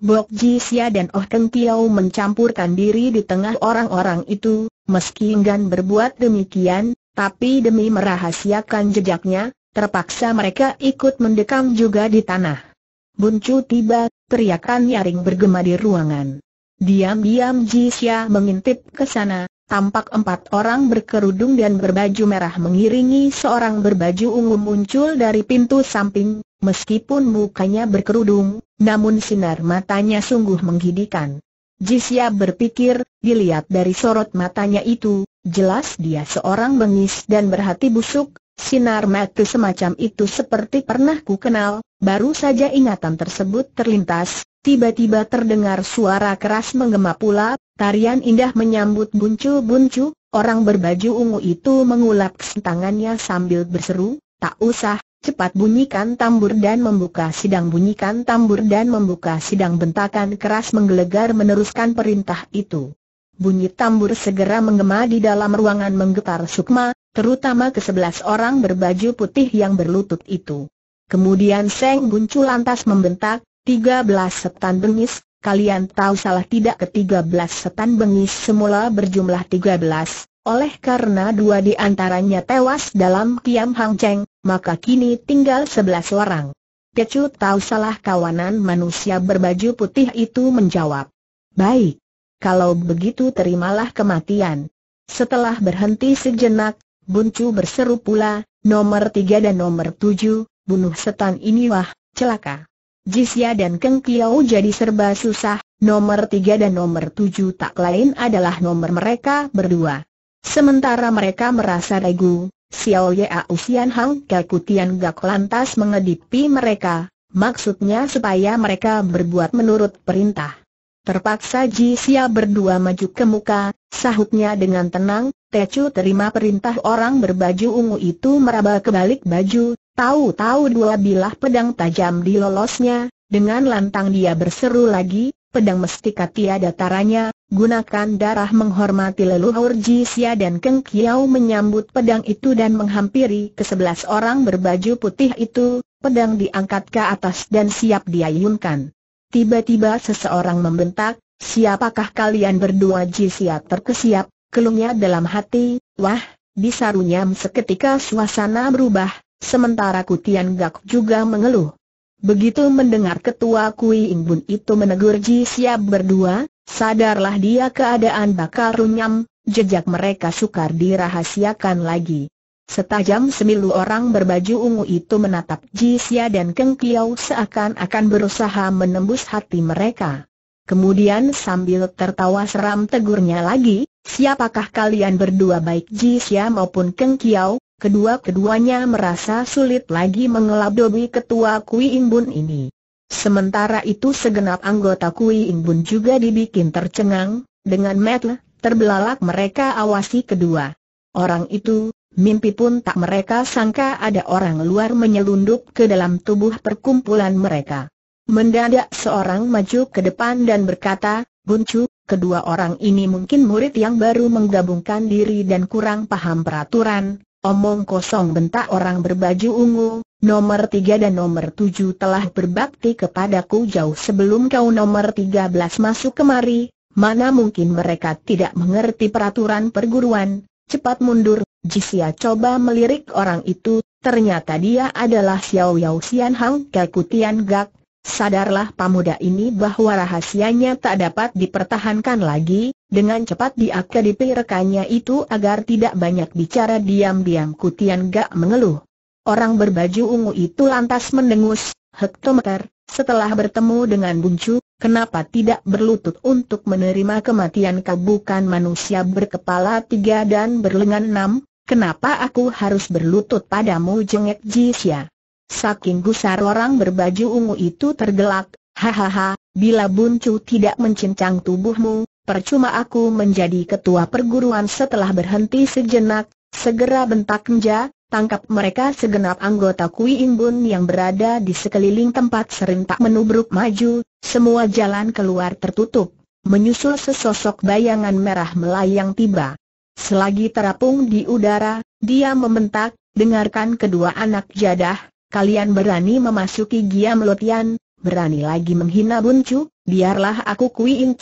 Bok Jisia dan Oh Keng Tiao mencampurkan diri di tengah orang-orang itu, meski enggan berbuat demikian, tapi demi merahasiakan jejaknya, terpaksa mereka ikut mendekam juga di tanah. Buncu tiba, teriakan nyaring bergema di ruangan. Diam-diam Jisya mengintip ke sana, tampak empat orang berkerudung dan berbaju merah mengiringi seorang berbaju ungu muncul dari pintu samping, meskipun mukanya berkerudung, namun sinar matanya sungguh menghidikan. Jisya berpikir, dilihat dari sorot matanya itu, jelas dia seorang bengis dan berhati busuk, Sinar mata semacam itu seperti pernah ku kenal, baru saja ingatan tersebut terlintas, tiba-tiba terdengar suara keras menggema pula, tarian indah menyambut buncu-buncu, orang berbaju ungu itu mengulap tangannya sambil berseru, tak usah, cepat bunyikan tambur dan membuka sidang bunyikan tambur dan membuka sidang bentakan keras menggelegar meneruskan perintah itu. Bunyi tambur segera menggema di dalam ruangan menggetar sukma, terutama ke sebelas orang berbaju putih yang berlutut itu. Kemudian Seng Buncu lantas membentak, tiga belas setan bengis, kalian tahu salah tidak ketiga belas setan bengis semula berjumlah tiga belas. Oleh karena dua di antaranya tewas dalam Kiam Hang Cheng, maka kini tinggal sebelas orang. Kecu tahu salah kawanan manusia berbaju putih itu menjawab. Baik. Kalau begitu terimalah kematian. Setelah berhenti sejenak, Buncu berseru pula, nomor tiga dan nomor tujuh, bunuh setan ini wah, celaka. Jisya dan Keng Kiao jadi serba susah, nomor tiga dan nomor tujuh tak lain adalah nomor mereka berdua. Sementara mereka merasa regu, Xiao Ya Usian Hang kekutian Gak lantas mengedipi mereka, maksudnya supaya mereka berbuat menurut perintah. Terpaksa Ji Xia berdua maju ke muka, sahutnya dengan tenang, Tecu terima perintah orang berbaju ungu itu meraba kebalik baju, tahu-tahu dua bilah pedang tajam dilolosnya, dengan lantang dia berseru lagi, pedang mestika tiada taranya, gunakan darah menghormati leluhur Ji Xia dan Keng Kiao menyambut pedang itu dan menghampiri ke sebelas orang berbaju putih itu, pedang diangkat ke atas dan siap diayunkan. Tiba-tiba seseorang membentak, siapakah kalian berdua jisiat terkesiap, kelungnya dalam hati, wah, disarunyam seketika suasana berubah, sementara Kutian Gak juga mengeluh. Begitu mendengar ketua Kui Ingbun itu menegur Ji Siap berdua, sadarlah dia keadaan bakar runyam, jejak mereka sukar dirahasiakan lagi. Setajam semilu orang berbaju ungu itu menatap Ji Xia dan Keng Kiao seakan-akan berusaha menembus hati mereka. Kemudian sambil tertawa seram tegurnya lagi, siapakah kalian berdua baik Ji Xia maupun Keng Kiao, kedua-keduanya merasa sulit lagi mengelabui ketua Kui Imbun ini. Sementara itu segenap anggota Kui bun juga dibikin tercengang, dengan metel, terbelalak mereka awasi kedua. Orang itu, Mimpi pun tak mereka sangka ada orang luar menyelundup ke dalam tubuh perkumpulan mereka. Mendadak seorang maju ke depan dan berkata, Buncu, kedua orang ini mungkin murid yang baru menggabungkan diri dan kurang paham peraturan. Omong kosong bentak orang berbaju ungu, nomor tiga dan nomor tujuh telah berbakti kepadaku jauh sebelum kau nomor tiga belas masuk kemari, mana mungkin mereka tidak mengerti peraturan perguruan, cepat mundur, Jisia coba melirik orang itu, ternyata dia adalah Xiao Yao Xian Hang Kaku Tian Gak. Sadarlah pemuda ini bahwa rahasianya tak dapat dipertahankan lagi, dengan cepat dia rekannya itu agar tidak banyak bicara diam-diam Kutian Gak mengeluh. Orang berbaju ungu itu lantas mendengus, hektometer, setelah bertemu dengan Buncu, kenapa tidak berlutut untuk menerima kematian kau bukan manusia berkepala tiga dan berlengan enam? Kenapa aku harus berlutut padamu jengek Jisya? Saking gusar orang berbaju ungu itu tergelak, hahaha, bila buncu tidak mencincang tubuhmu, percuma aku menjadi ketua perguruan setelah berhenti sejenak, segera bentak Nja, tangkap mereka segenap anggota Kui Imbun yang berada di sekeliling tempat serentak menubruk maju, semua jalan keluar tertutup. Menyusul sesosok bayangan merah melayang tiba. Selagi terapung di udara, dia membentak, dengarkan kedua anak jadah, kalian berani memasuki Giam Lotian, berani lagi menghina Buncu, biarlah aku Kui In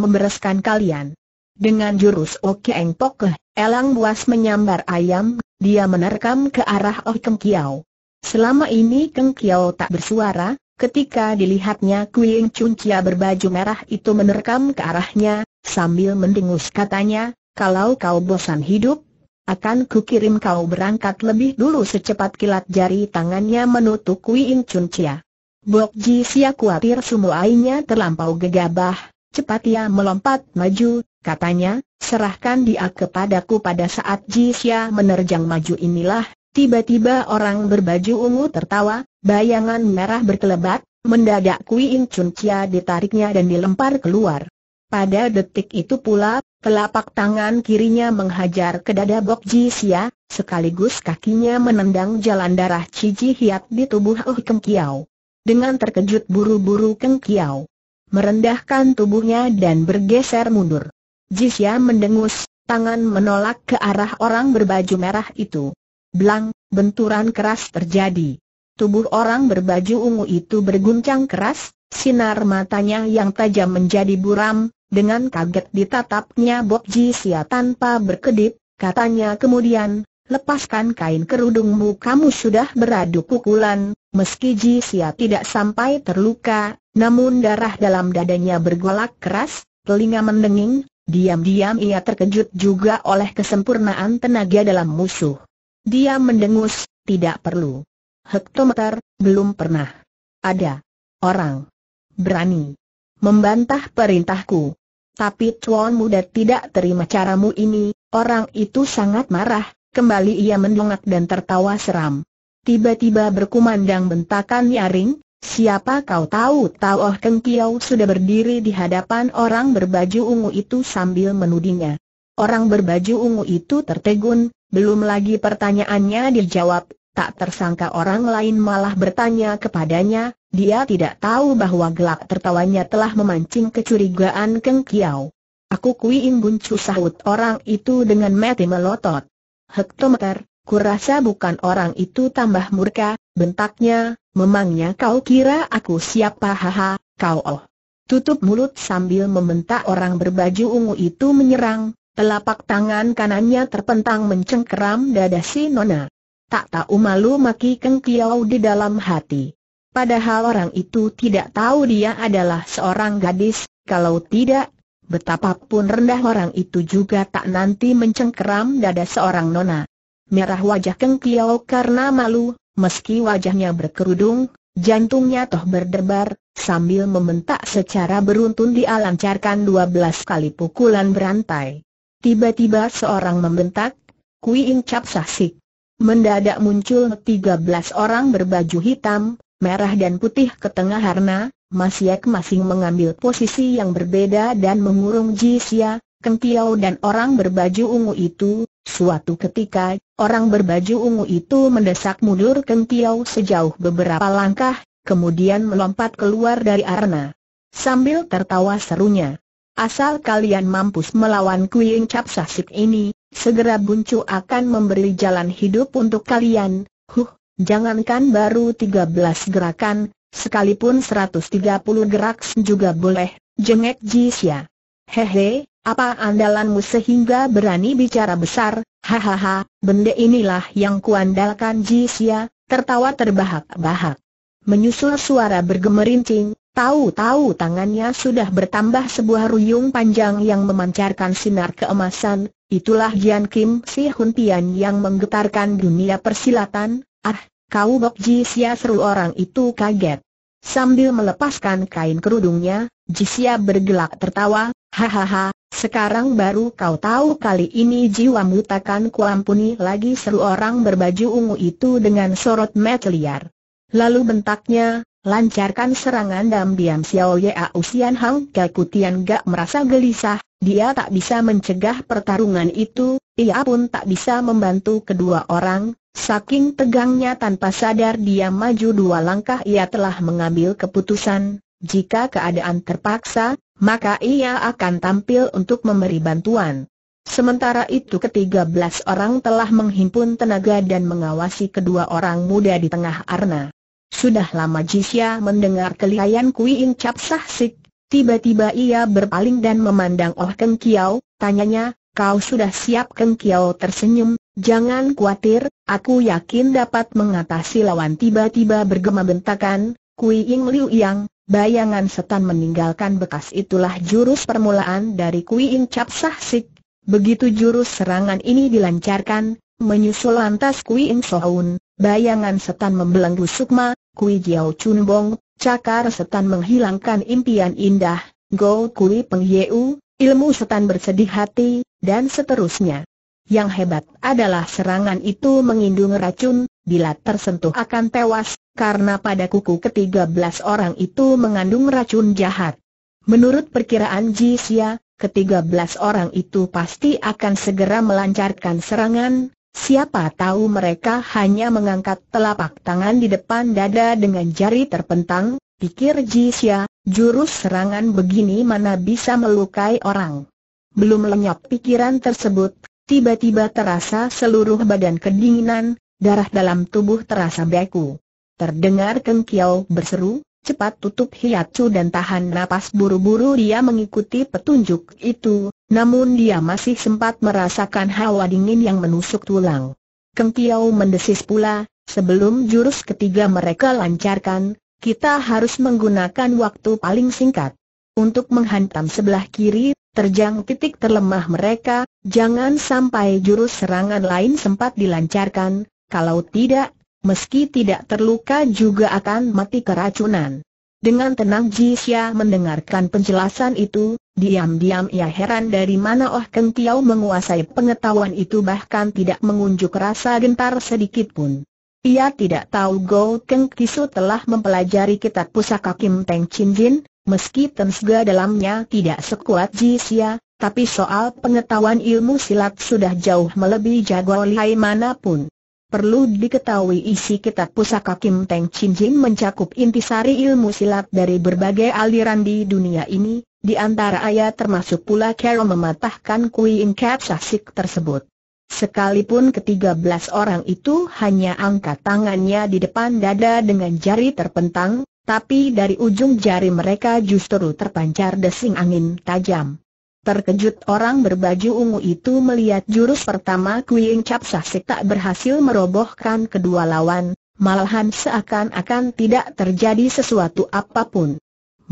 membereskan kalian. Dengan jurus Eng Pokeh, Elang Buas menyambar ayam, dia menerkam ke arah Oh Keng Kiao. Selama ini Keng Kiao tak bersuara, ketika dilihatnya Kui Chun Cia berbaju merah itu menerkam ke arahnya, sambil mendengus katanya, kalau kau bosan hidup, akan kukirim kau berangkat lebih dulu secepat kilat jari tangannya menutup Kui In Chun Chia. Bok Ji Sia khawatir semua ainya terlampau gegabah, cepat ia melompat maju, katanya, serahkan dia kepadaku pada saat Ji Sia menerjang maju inilah, tiba-tiba orang berbaju ungu tertawa, bayangan merah berkelebat, mendadak Kui In Chun Chia ditariknya dan dilempar keluar. Pada detik itu pula, Telapak tangan kirinya menghajar ke dada Bok Ji Sia, sekaligus kakinya menendang jalan darah Ciji Hiat di tubuh Oh Keng Kiao. Dengan terkejut buru-buru Keng Kiao merendahkan tubuhnya dan bergeser mundur. Jisya mendengus, tangan menolak ke arah orang berbaju merah itu. Blang, benturan keras terjadi. Tubuh orang berbaju ungu itu berguncang keras, sinar matanya yang tajam menjadi buram, dengan kaget ditatapnya Bok Jisia tanpa berkedip, katanya kemudian, lepaskan kain kerudungmu kamu sudah beradu pukulan, meski Jisia tidak sampai terluka, namun darah dalam dadanya bergolak keras, telinga mendenging, diam-diam ia terkejut juga oleh kesempurnaan tenaga dalam musuh. Dia mendengus, tidak perlu. Hektometer, belum pernah. Ada. Orang. Berani. Membantah perintahku tapi Tuan Muda tidak terima caramu ini, orang itu sangat marah, kembali ia mendongak dan tertawa seram. Tiba-tiba berkumandang bentakan nyaring, siapa kau tahu Tao oh Keng Kiau sudah berdiri di hadapan orang berbaju ungu itu sambil menudinya. Orang berbaju ungu itu tertegun, belum lagi pertanyaannya dijawab, tak tersangka orang lain malah bertanya kepadanya, dia tidak tahu bahwa gelak tertawanya telah memancing kecurigaan Keng Kiau. Aku Kui imbun sahut orang itu dengan mati melotot. Hektometer, kurasa bukan orang itu tambah murka, bentaknya, memangnya kau kira aku siapa haha, kau oh. Tutup mulut sambil membentak orang berbaju ungu itu menyerang, telapak tangan kanannya terpentang mencengkeram dada si Nona. Tak tahu malu maki Keng Kiau di dalam hati. Padahal orang itu tidak tahu dia adalah seorang gadis, kalau tidak, betapapun rendah orang itu juga tak nanti mencengkeram dada seorang nona. Merah wajah Keng Kiau karena malu, meski wajahnya berkerudung, jantungnya toh berdebar, sambil membentak secara beruntun dia lancarkan 12 kali pukulan berantai. Tiba-tiba seorang membentak, Kui Incap Sasik. Mendadak muncul 13 orang berbaju hitam, merah dan putih ke tengah Harna, masing masing mengambil posisi yang berbeda dan mengurung Keng Kentiau dan orang berbaju ungu itu. Suatu ketika, orang berbaju ungu itu mendesak mundur Kentiau sejauh beberapa langkah, kemudian melompat keluar dari Arna. Sambil tertawa serunya, asal kalian mampus melawan Kuing Cap Sasik ini, segera Buncu akan memberi jalan hidup untuk kalian. Huh, jangankan baru 13 gerakan, sekalipun 130 gerak juga boleh, jengek Jisya. Hehe, apa andalanmu sehingga berani bicara besar? Hahaha, benda inilah yang kuandalkan Jisya, tertawa terbahak-bahak. Menyusul suara bergemerincing, Tahu-tahu tangannya sudah bertambah sebuah ruyung panjang yang memancarkan sinar keemasan, itulah Jian Kim Si Hun Pian yang menggetarkan dunia persilatan, ah, kau Bok Ji Sia seru orang itu kaget. Sambil melepaskan kain kerudungnya, Ji Xia bergelak tertawa, hahaha, sekarang baru kau tahu kali ini jiwamu takkan kuampuni lagi seru orang berbaju ungu itu dengan sorot mata liar. Lalu bentaknya, Lancarkan serangan dan diam Xiao Ya Usian Hang Kekutian gak merasa gelisah, dia tak bisa mencegah pertarungan itu, ia pun tak bisa membantu kedua orang, saking tegangnya tanpa sadar dia maju dua langkah ia telah mengambil keputusan, jika keadaan terpaksa, maka ia akan tampil untuk memberi bantuan. Sementara itu ketiga belas orang telah menghimpun tenaga dan mengawasi kedua orang muda di tengah arna. Sudah lama Jisya mendengar kelihayan Kui In Cap Sah Sik, tiba-tiba ia berpaling dan memandang Oh Keng Kiao, tanyanya, kau sudah siap Keng Kiao tersenyum, jangan khawatir, aku yakin dapat mengatasi lawan tiba-tiba bergema bentakan, Kui In Liu Yang, bayangan setan meninggalkan bekas itulah jurus permulaan dari Kui In Cap Sah Sik. Begitu jurus serangan ini dilancarkan, menyusul lantas Kui In Soun, bayangan setan membelenggu Sukma, Kui Jiao Chun Bong, cakar setan menghilangkan impian indah, Go Kui Peng Yeu, ilmu setan bersedih hati, dan seterusnya. Yang hebat adalah serangan itu mengindung racun, bila tersentuh akan tewas, karena pada kuku ketiga belas orang itu mengandung racun jahat. Menurut perkiraan Ji Xia, ke-13 orang itu pasti akan segera melancarkan serangan, Siapa tahu mereka hanya mengangkat telapak tangan di depan dada dengan jari terpentang, pikir Jisya, jurus serangan begini mana bisa melukai orang. Belum lenyap pikiran tersebut, tiba-tiba terasa seluruh badan kedinginan, darah dalam tubuh terasa beku. Terdengar Keng Kiao berseru, cepat tutup hiacu dan tahan napas buru-buru dia mengikuti petunjuk itu, namun dia masih sempat merasakan hawa dingin yang menusuk tulang. Keng Tiau mendesis pula, sebelum jurus ketiga mereka lancarkan, kita harus menggunakan waktu paling singkat. Untuk menghantam sebelah kiri, terjang titik terlemah mereka, jangan sampai jurus serangan lain sempat dilancarkan, kalau tidak, meski tidak terluka juga akan mati keracunan. Dengan tenang Jisya mendengarkan penjelasan itu, diam-diam ia heran dari mana Oh Keng Tiao menguasai pengetahuan itu bahkan tidak mengunjuk rasa gentar sedikitpun. Ia tidak tahu Go Keng Kisu telah mempelajari kitab pusaka Kim Teng Chin Jin, meski tensga dalamnya tidak sekuat Jisya, tapi soal pengetahuan ilmu silat sudah jauh melebihi jago lihai manapun. Perlu diketahui isi kitab pusaka Kim Teng Chin Jin mencakup intisari ilmu silat dari berbagai aliran di dunia ini, di antara ayat termasuk pula Carol mematahkan Kui In Sasik tersebut. Sekalipun ketiga belas orang itu hanya angkat tangannya di depan dada dengan jari terpentang, tapi dari ujung jari mereka justru terpancar desing angin tajam. Terkejut orang berbaju ungu itu melihat jurus pertama Kuying Cap Sasek tak berhasil merobohkan kedua lawan, malahan seakan-akan tidak terjadi sesuatu apapun.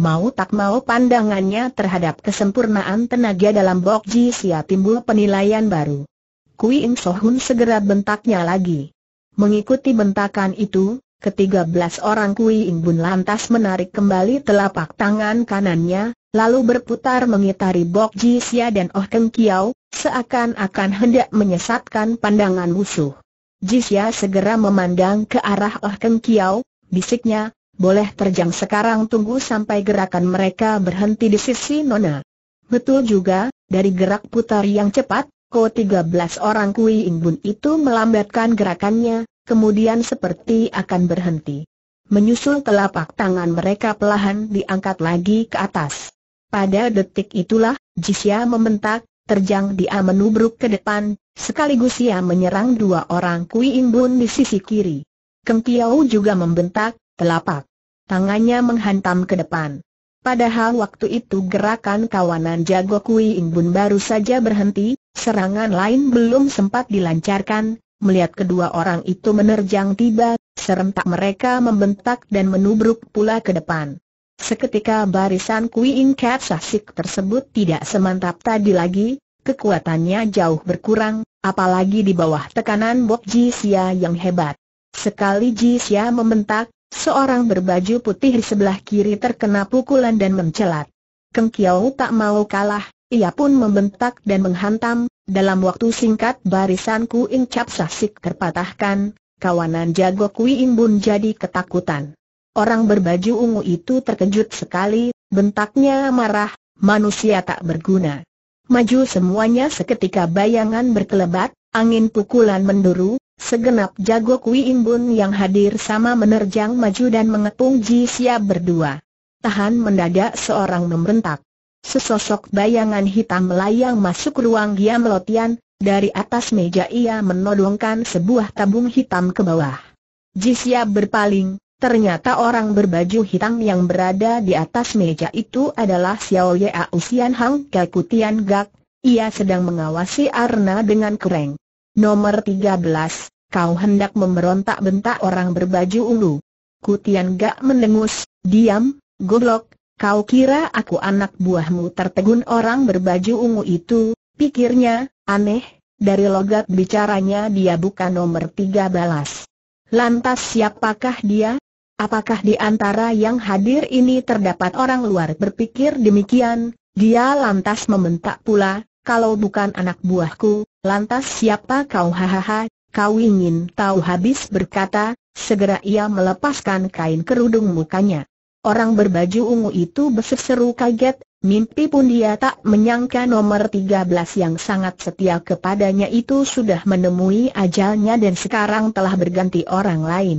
Mau tak mau pandangannya terhadap kesempurnaan tenaga dalam Bok Ji Sia timbul penilaian baru. Kuying Sohun segera bentaknya lagi. Mengikuti bentakan itu, ketiga belas orang Kuying Bun lantas menarik kembali telapak tangan kanannya, lalu berputar mengitari Bok Ji Sia dan Oh Keng Kiao, seakan-akan hendak menyesatkan pandangan musuh. Ji Sia segera memandang ke arah Oh Keng Kiao, bisiknya, boleh terjang sekarang tunggu sampai gerakan mereka berhenti di sisi Nona. Betul juga, dari gerak putar yang cepat, Ko 13 orang Kui Ingbun itu melambatkan gerakannya, kemudian seperti akan berhenti. Menyusul telapak tangan mereka pelahan diangkat lagi ke atas. Pada detik itulah, Jisya membentak, terjang dia menubruk ke depan, sekaligus ia menyerang dua orang Kui Imbun di sisi kiri. Keng Piao juga membentak, telapak. Tangannya menghantam ke depan. Padahal waktu itu gerakan kawanan jago Kui Imbun baru saja berhenti, serangan lain belum sempat dilancarkan, melihat kedua orang itu menerjang tiba, serentak mereka membentak dan menubruk pula ke depan. Seketika barisan Queen Cat Sasik tersebut tidak semantap tadi lagi, kekuatannya jauh berkurang, apalagi di bawah tekanan Bok ji sia yang hebat. Sekali ji sia membentak, seorang berbaju putih di sebelah kiri terkena pukulan dan mencelat. Keng Kiau tak mau kalah, ia pun membentak dan menghantam, dalam waktu singkat barisan ing Cap Sasik terpatahkan, kawanan jago ing Bun jadi ketakutan. Orang berbaju ungu itu terkejut sekali, bentaknya marah, manusia tak berguna. Maju semuanya seketika bayangan berkelebat, angin pukulan menduru, segenap jago Kui Imbun yang hadir sama menerjang maju dan mengepung Ji Siap berdua. Tahan mendadak seorang membentak. Sesosok bayangan hitam melayang masuk ruang giam Lotian, dari atas meja ia menodongkan sebuah tabung hitam ke bawah. Jisya berpaling, Ternyata orang berbaju hitam yang berada di atas meja itu adalah Xiao Ye Usian Hang Kutian Gak. Ia sedang mengawasi Arna dengan kereng. Nomor 13, kau hendak memberontak bentak orang berbaju ungu. Kutian Gak menengus. diam, goblok, kau kira aku anak buahmu tertegun orang berbaju ungu itu, pikirnya, aneh, dari logat bicaranya dia bukan nomor 13. Lantas siapakah dia? Apakah di antara yang hadir ini terdapat orang luar berpikir demikian? Dia lantas membentak pula, kalau bukan anak buahku, lantas siapa kau hahaha, kau ingin tahu habis berkata, segera ia melepaskan kain kerudung mukanya. Orang berbaju ungu itu berseru kaget, mimpi pun dia tak menyangka nomor 13 yang sangat setia kepadanya itu sudah menemui ajalnya dan sekarang telah berganti orang lain.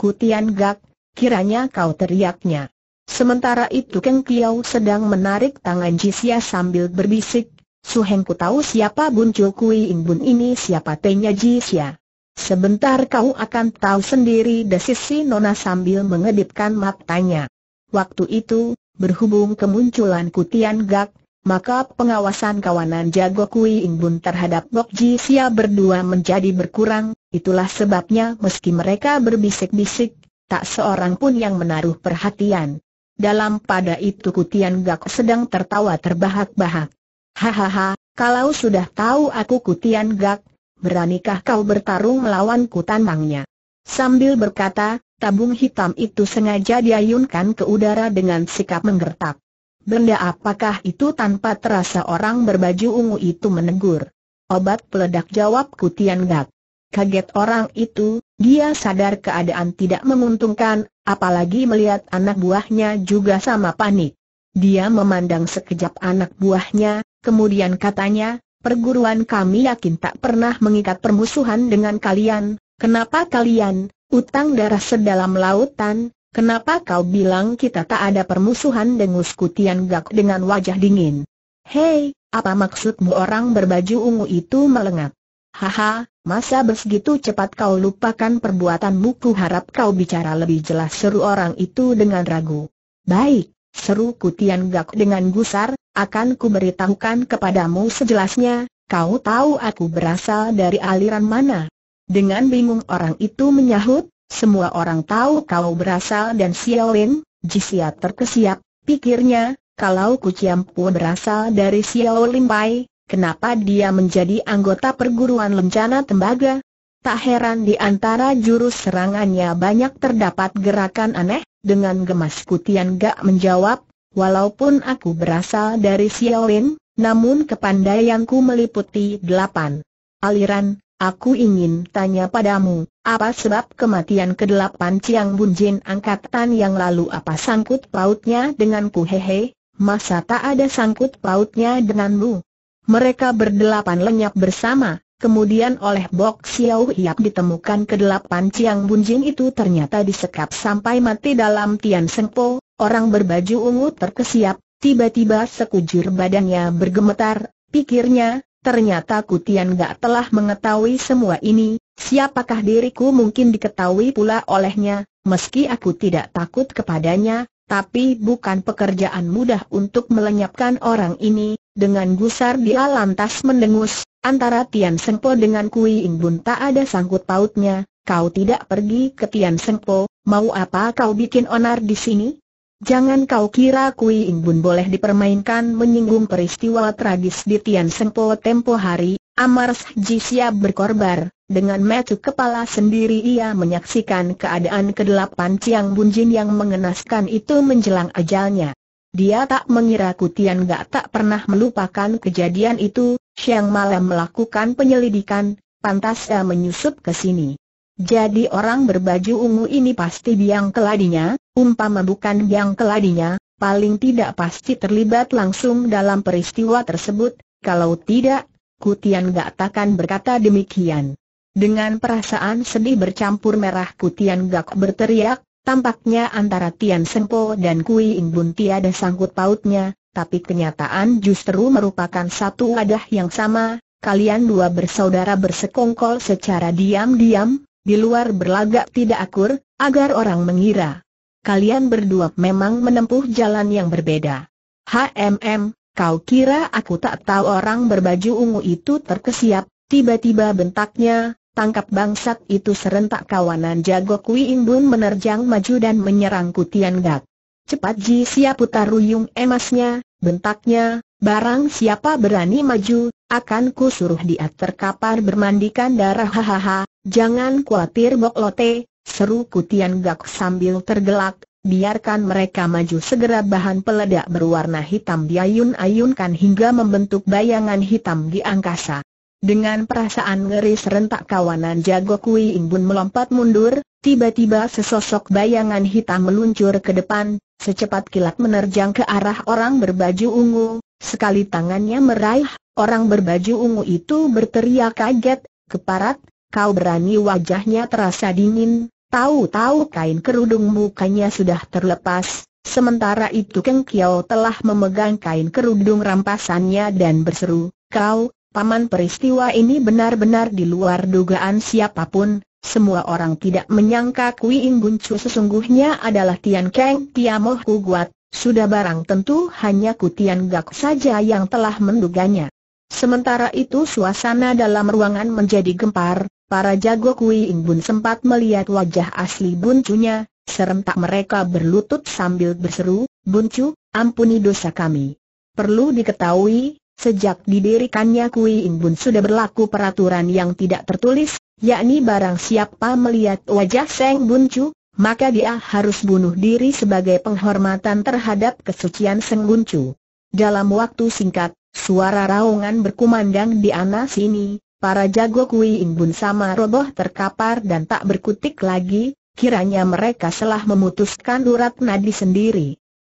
Kutian Gak, Kiranya kau teriaknya. Sementara itu Keng Kiau sedang menarik tangan Jisya sambil berbisik, Suhengku tahu siapa Bun Buncul Kui Bun ini siapa tanya Jisya. Sebentar kau akan tahu sendiri desis Nona sambil mengedipkan matanya. Waktu itu, berhubung kemunculan Kutian Gak, maka pengawasan kawanan jago Kui ing Bun terhadap Bok Jisya berdua menjadi berkurang, itulah sebabnya meski mereka berbisik-bisik, tak seorang pun yang menaruh perhatian. Dalam pada itu Kutian Gak sedang tertawa terbahak-bahak. Hahaha, kalau sudah tahu aku Kutian Gak, beranikah kau bertarung melawanku tantangnya? Sambil berkata, tabung hitam itu sengaja diayunkan ke udara dengan sikap menggertak. Benda apakah itu tanpa terasa orang berbaju ungu itu menegur. Obat peledak jawab Kutian Gak. Kaget orang itu, dia sadar keadaan tidak menguntungkan, apalagi melihat anak buahnya juga sama panik. Dia memandang sekejap anak buahnya, kemudian katanya, perguruan kami yakin tak pernah mengikat permusuhan dengan kalian, kenapa kalian, utang darah sedalam lautan, kenapa kau bilang kita tak ada permusuhan dengan kutian gak dengan wajah dingin. Hei, apa maksudmu orang berbaju ungu itu melengat? Haha, masa begitu cepat kau lupakan perbuatanmu ku harap kau bicara lebih jelas seru orang itu dengan ragu. Baik, seru Kutian Gak dengan gusar, akan ku beritahukan kepadamu sejelasnya, kau tahu aku berasal dari aliran mana. Dengan bingung orang itu menyahut, semua orang tahu kau berasal dan Xiaolin, Jisya terkesiap, pikirnya, kalau ku Ciampu berasal dari Xiaolin Pai, Kenapa dia menjadi anggota perguruan lencana tembaga? Tak heran di antara jurus serangannya banyak terdapat gerakan aneh, dengan gemas Kutian Gak menjawab, walaupun aku berasal dari Xiaolin, namun kepandaianku meliputi delapan aliran, aku ingin tanya padamu, apa sebab kematian kedelapan Ciang Bunjin angkatan yang lalu apa sangkut pautnya denganku hehe, masa tak ada sangkut pautnya denganmu? Mereka berdelapan lenyap bersama, kemudian oleh Bok Xiao Hiap ditemukan kedelapan Ciang Bunjing itu ternyata disekap sampai mati dalam Tian Sengpo, orang berbaju ungu terkesiap, tiba-tiba sekujur badannya bergemetar, pikirnya, ternyata Kutian Gak telah mengetahui semua ini, siapakah diriku mungkin diketahui pula olehnya, meski aku tidak takut kepadanya, tapi bukan pekerjaan mudah untuk melenyapkan orang ini, dengan gusar dia lantas mendengus, antara Tian Sengpo dengan Kui Ing Bun tak ada sangkut pautnya, kau tidak pergi ke Tian Sengpo, mau apa kau bikin onar di sini? Jangan kau kira Kui Ing Bun boleh dipermainkan menyinggung peristiwa tragis di Tian Sengpo tempo hari, Amar siap berkorbar, dengan metu kepala sendiri ia menyaksikan keadaan kedelapan Ciang Bunjin yang mengenaskan itu menjelang ajalnya. Dia tak mengira Kutian Gak tak pernah melupakan kejadian itu, siang malam melakukan penyelidikan, pantas ia menyusup ke sini. Jadi orang berbaju ungu ini pasti biang keladinya, umpama bukan biang keladinya, paling tidak pasti terlibat langsung dalam peristiwa tersebut, kalau tidak, Kutian Gak takkan berkata demikian. Dengan perasaan sedih bercampur merah putian Gak berteriak, tampaknya antara Tian Sempo dan Kui Ingbun tiada sangkut pautnya, tapi kenyataan justru merupakan satu wadah yang sama, kalian dua bersaudara bersekongkol secara diam-diam, di luar berlagak tidak akur, agar orang mengira. Kalian berdua memang menempuh jalan yang berbeda. HMM, kau kira aku tak tahu orang berbaju ungu itu terkesiap, tiba-tiba bentaknya, Tangkap bangsat itu serentak kawanan jago Kui ing Bun menerjang maju dan menyerang Kutian Gak. Cepat Ji Sia putar ruyung emasnya, bentaknya, barang siapa berani maju, akan ku suruh dia terkapar bermandikan darah hahaha, jangan khawatir Bok Lote, seru Kutian Gak sambil tergelak, biarkan mereka maju segera bahan peledak berwarna hitam diayun-ayunkan hingga membentuk bayangan hitam di angkasa. Dengan perasaan ngeri serentak kawanan jago Kui Imbun melompat mundur, tiba-tiba sesosok bayangan hitam meluncur ke depan, secepat kilat menerjang ke arah orang berbaju ungu, sekali tangannya meraih, orang berbaju ungu itu berteriak kaget, keparat, kau berani wajahnya terasa dingin, tahu-tahu kain kerudung mukanya sudah terlepas, sementara itu Keng Kiao telah memegang kain kerudung rampasannya dan berseru, kau, Paman peristiwa ini benar-benar di luar dugaan siapapun, semua orang tidak menyangka Kui Bun Chu sesungguhnya adalah Tian Keng Tiamoh Guat, sudah barang tentu hanya Ku Tian Gak saja yang telah menduganya. Sementara itu suasana dalam ruangan menjadi gempar, para jago Kui bun sempat melihat wajah asli buncunya, serentak mereka berlutut sambil berseru, Buncu, ampuni dosa kami. Perlu diketahui, Sejak didirikannya Kui In Bun sudah berlaku peraturan yang tidak tertulis, yakni barang siapa melihat wajah Seng Bun Chu, maka dia harus bunuh diri sebagai penghormatan terhadap kesucian Seng Bun Chu. Dalam waktu singkat, suara raungan berkumandang di anak sini, para jago Kui In Bun sama roboh terkapar dan tak berkutik lagi, kiranya mereka telah memutuskan urat nadi sendiri.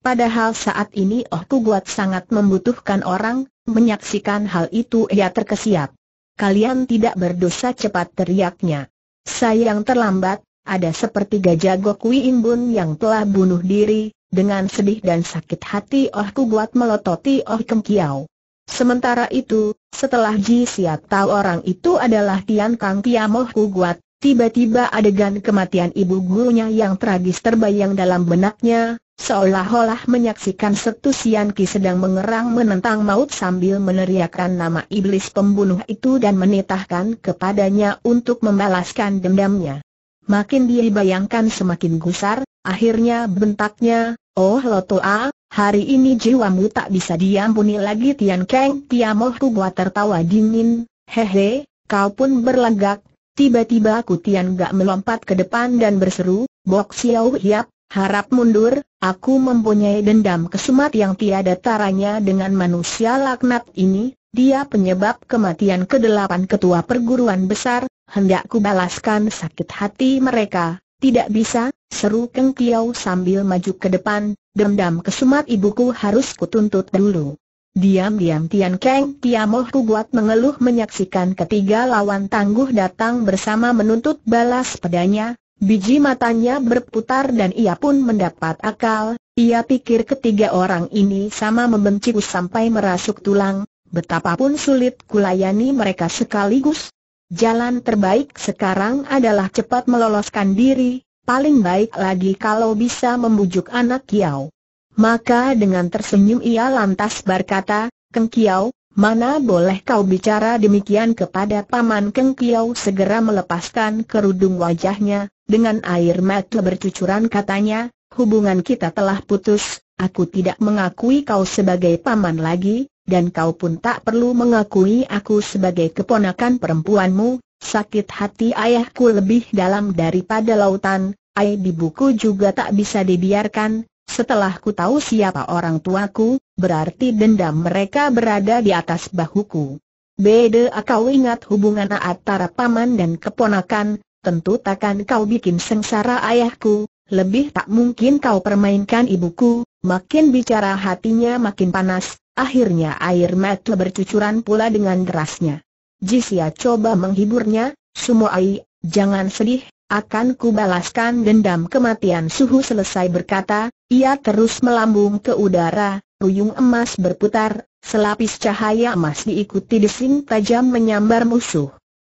Padahal saat ini Oh Kuguat sangat membutuhkan orang, menyaksikan hal itu ia terkesiap. Kalian tidak berdosa cepat teriaknya. Sayang terlambat, ada sepertiga jago Kui Imbun yang telah bunuh diri, dengan sedih dan sakit hati Oh Kuguat melototi Oh Kem Kiau. Sementara itu, setelah Ji Siat tahu orang itu adalah Tian Kang Kiam Oh Kuguat, tiba-tiba adegan kematian ibu gurunya yang tragis terbayang dalam benaknya, Seolah-olah menyaksikan Setu Sianki sedang mengerang menentang maut sambil meneriakkan nama iblis pembunuh itu dan menitahkan kepadanya untuk membalaskan dendamnya. Makin dia bayangkan semakin gusar, akhirnya bentaknya, Oh Lotoa, hari ini jiwamu tak bisa diampuni lagi Tian Keng Tiamohku buat tertawa dingin, hehe, kau pun berlagak. Tiba-tiba Kutian Gak melompat ke depan dan berseru, Bok Xiao Hiap, Harap mundur, aku mempunyai dendam kesumat yang tiada taranya dengan manusia laknat ini, dia penyebab kematian kedelapan ketua perguruan besar, hendak balaskan sakit hati mereka, tidak bisa, seru Keng Tiau sambil maju ke depan, dendam kesumat ibuku harus kutuntut dulu. Diam-diam Tian Keng ku buat mengeluh menyaksikan ketiga lawan tangguh datang bersama menuntut balas pedanya, Biji matanya berputar dan ia pun mendapat akal, ia pikir ketiga orang ini sama ku sampai merasuk tulang, betapapun sulit kulayani mereka sekaligus. Jalan terbaik sekarang adalah cepat meloloskan diri, paling baik lagi kalau bisa membujuk anak Kiao. Maka dengan tersenyum ia lantas berkata, Keng Kiao, Mana boleh kau bicara demikian kepada Paman Keng Kiau segera melepaskan kerudung wajahnya, dengan air mata bercucuran katanya, hubungan kita telah putus, aku tidak mengakui kau sebagai paman lagi, dan kau pun tak perlu mengakui aku sebagai keponakan perempuanmu, sakit hati ayahku lebih dalam daripada lautan, di buku juga tak bisa dibiarkan, setelah ku tahu siapa orang tuaku, berarti dendam mereka berada di atas bahuku. Beda kau ingat hubungan antara paman dan keponakan, tentu takkan kau bikin sengsara ayahku, lebih tak mungkin kau permainkan ibuku, makin bicara hatinya makin panas, akhirnya air mata bercucuran pula dengan derasnya. Jisya coba menghiburnya, semua Sumoai, jangan sedih, akan kubalaskan dendam kematian suhu selesai berkata, ia terus melambung ke udara, Ruyung emas berputar, selapis cahaya emas diikuti desing tajam menyambar musuh.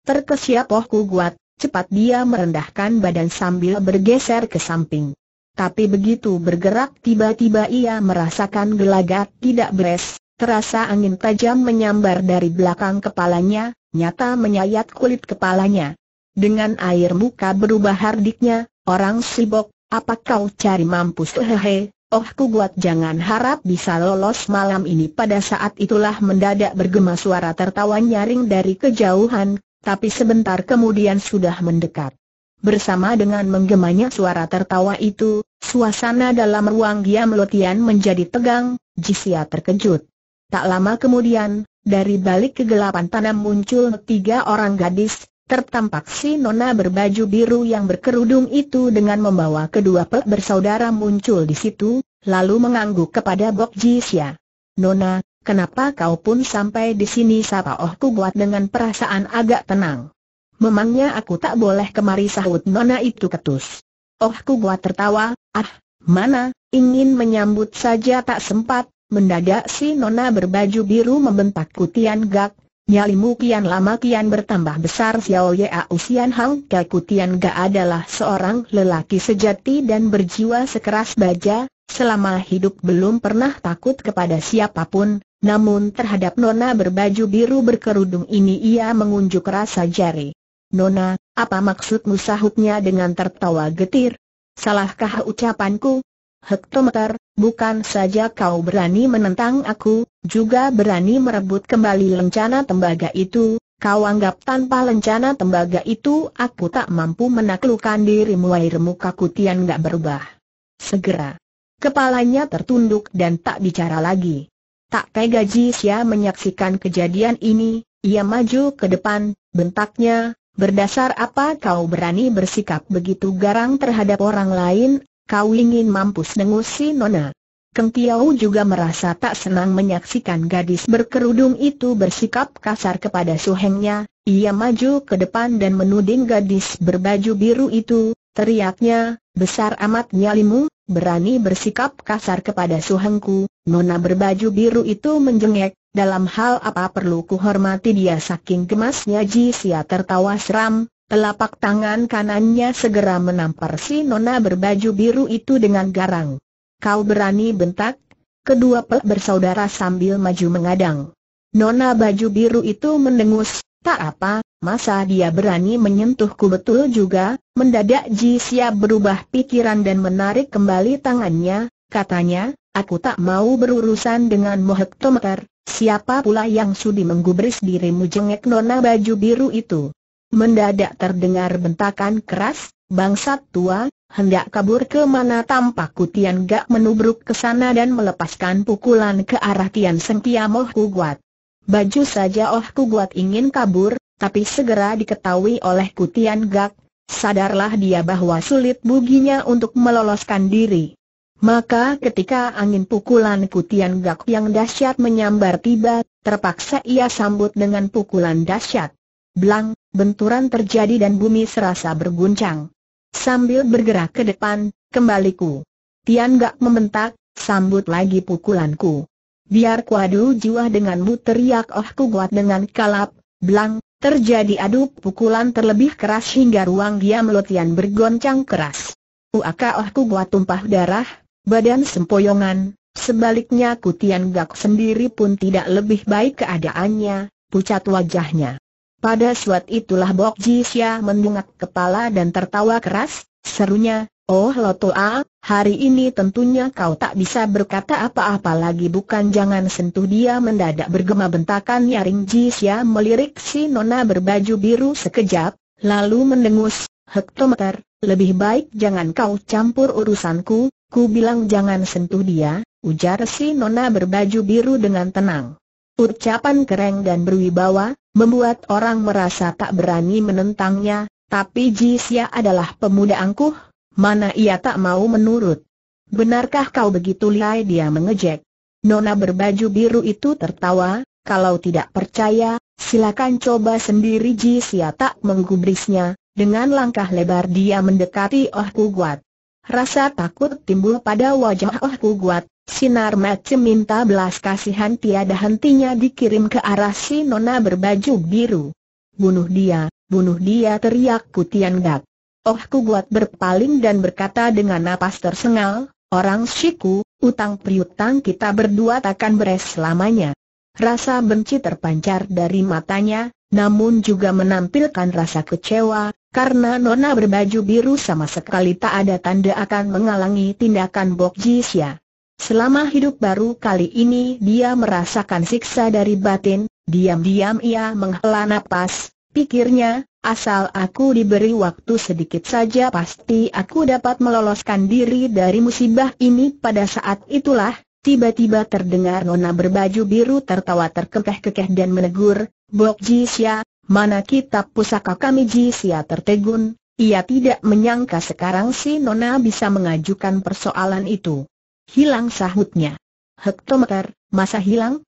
Terkesiap oh kuat, Cepat dia merendahkan badan sambil bergeser ke samping. Tapi begitu bergerak tiba-tiba ia merasakan gelagat tidak beres, terasa angin tajam menyambar dari belakang kepalanya, nyata menyayat kulit kepalanya. Dengan air muka berubah hardiknya, orang sibok, apa kau cari mampus hehehe, Oh ku buat jangan harap bisa lolos malam ini Pada saat itulah mendadak bergema suara tertawa nyaring dari kejauhan tapi sebentar kemudian sudah mendekat. Bersama dengan menggemanya suara tertawa itu, suasana dalam ruang diam Lotian menjadi tegang, Jisia terkejut. Tak lama kemudian, dari balik kegelapan tanam muncul tiga orang gadis, tertampak si Nona berbaju biru yang berkerudung itu dengan membawa kedua pek bersaudara muncul di situ, lalu mengangguk kepada Bok Jisia. Nona, Kenapa kau pun sampai di sini? Sapa Oh buat dengan perasaan agak tenang. Memangnya aku tak boleh kemari sahut nona itu ketus. Oh ku buat tertawa, ah, mana, ingin menyambut saja tak sempat, mendadak si nona berbaju biru membentak kutian gak, Nyali mukian lama kian bertambah besar Xiao Ya Usian Hang Kai Kutian gak adalah seorang lelaki sejati dan berjiwa sekeras baja, selama hidup belum pernah takut kepada siapapun, namun terhadap Nona berbaju biru berkerudung ini ia mengunjuk rasa jari. Nona, apa maksudmu sahutnya dengan tertawa getir? Salahkah ucapanku? Hektometer, bukan saja kau berani menentang aku, juga berani merebut kembali lencana tembaga itu, kau anggap tanpa lencana tembaga itu aku tak mampu menaklukkan dirimu airmu mukaku Tian gak berubah. Segera. Kepalanya tertunduk dan tak bicara lagi. Tak tega Xia menyaksikan kejadian ini, ia maju ke depan, bentaknya, berdasar apa kau berani bersikap begitu garang terhadap orang lain, kau ingin mampus dengus si Nona. Keng Tiau juga merasa tak senang menyaksikan gadis berkerudung itu bersikap kasar kepada suhengnya, ia maju ke depan dan menuding gadis berbaju biru itu, teriaknya, besar amat nyalimu, berani bersikap kasar kepada suhengku, nona berbaju biru itu menjengek, dalam hal apa perlu kuhormati dia saking gemasnya Ji Sia tertawa seram, telapak tangan kanannya segera menampar si nona berbaju biru itu dengan garang. Kau berani bentak? Kedua pelak bersaudara sambil maju mengadang. Nona baju biru itu mendengus, tak apa, Masa dia berani menyentuhku betul juga, mendadak Ji siap berubah pikiran dan menarik kembali tangannya, katanya, aku tak mau berurusan dengan Mohektometer, siapa pula yang sudi menggubris dirimu jengek nona baju biru itu. Mendadak terdengar bentakan keras, bangsat tua, hendak kabur ke mana tampak Kutian Gak menubruk ke sana dan melepaskan pukulan ke arah Tian Sengtia Moh Kuguat. Baju saja Oh Kuguat ingin kabur, tapi segera diketahui oleh Kutian Gak, sadarlah dia bahwa sulit buginya untuk meloloskan diri. Maka ketika angin pukulan Kutian Gak yang dahsyat menyambar tiba, terpaksa ia sambut dengan pukulan dahsyat. Blang, benturan terjadi dan bumi serasa berguncang. Sambil bergerak ke depan, kembaliku. Tian Gak membentak, sambut lagi pukulanku. Biar kuadu jiwa denganmu teriak oh ku kuat dengan kalap, Blang, Terjadi aduk, pukulan terlebih keras hingga ruang diam Lotian bergoncang keras. Uaka oh ku buat tumpah darah, badan sempoyongan, sebaliknya Kutian Gak sendiri pun tidak lebih baik keadaannya, pucat wajahnya. Pada suat itulah Bok Jisya mendungak kepala dan tertawa keras, serunya, Oh Lotoa, hari ini tentunya kau tak bisa berkata apa-apa lagi bukan jangan sentuh dia mendadak bergema bentakan nyaring Jisya melirik si nona berbaju biru sekejap, lalu mendengus, hektometer, lebih baik jangan kau campur urusanku, ku bilang jangan sentuh dia, ujar si nona berbaju biru dengan tenang. Ucapan kereng dan berwibawa, membuat orang merasa tak berani menentangnya, tapi Jisya adalah pemuda angkuh, Mana ia tak mau menurut. Benarkah kau begitu lihai dia mengejek? Nona berbaju biru itu tertawa, kalau tidak percaya, silakan coba sendiri Ji Sia tak menggubrisnya, dengan langkah lebar dia mendekati Oh Kuguat. Rasa takut timbul pada wajah Oh Kuguat, sinar mata minta belas kasihan tiada hentinya dikirim ke arah si Nona berbaju biru. Bunuh dia, bunuh dia teriak Putian Gak. Oh ku buat berpaling dan berkata dengan napas tersengal, Orang siku, utang priutang kita berdua takkan beres selamanya. Rasa benci terpancar dari matanya, namun juga menampilkan rasa kecewa, karena Nona berbaju biru sama sekali tak ada tanda akan mengalangi tindakan Bok Jisya. Selama hidup baru kali ini dia merasakan siksa dari batin, diam-diam ia menghela napas, Pikirnya, asal aku diberi waktu sedikit saja pasti aku dapat meloloskan diri dari musibah ini pada saat itulah, tiba-tiba terdengar Nona berbaju biru tertawa terkekeh-kekeh dan menegur, Bok Jisya, mana kitab pusaka kami Ji Jisya tertegun, ia tidak menyangka sekarang si Nona bisa mengajukan persoalan itu. Hilang sahutnya. Hektometer, masa hilang?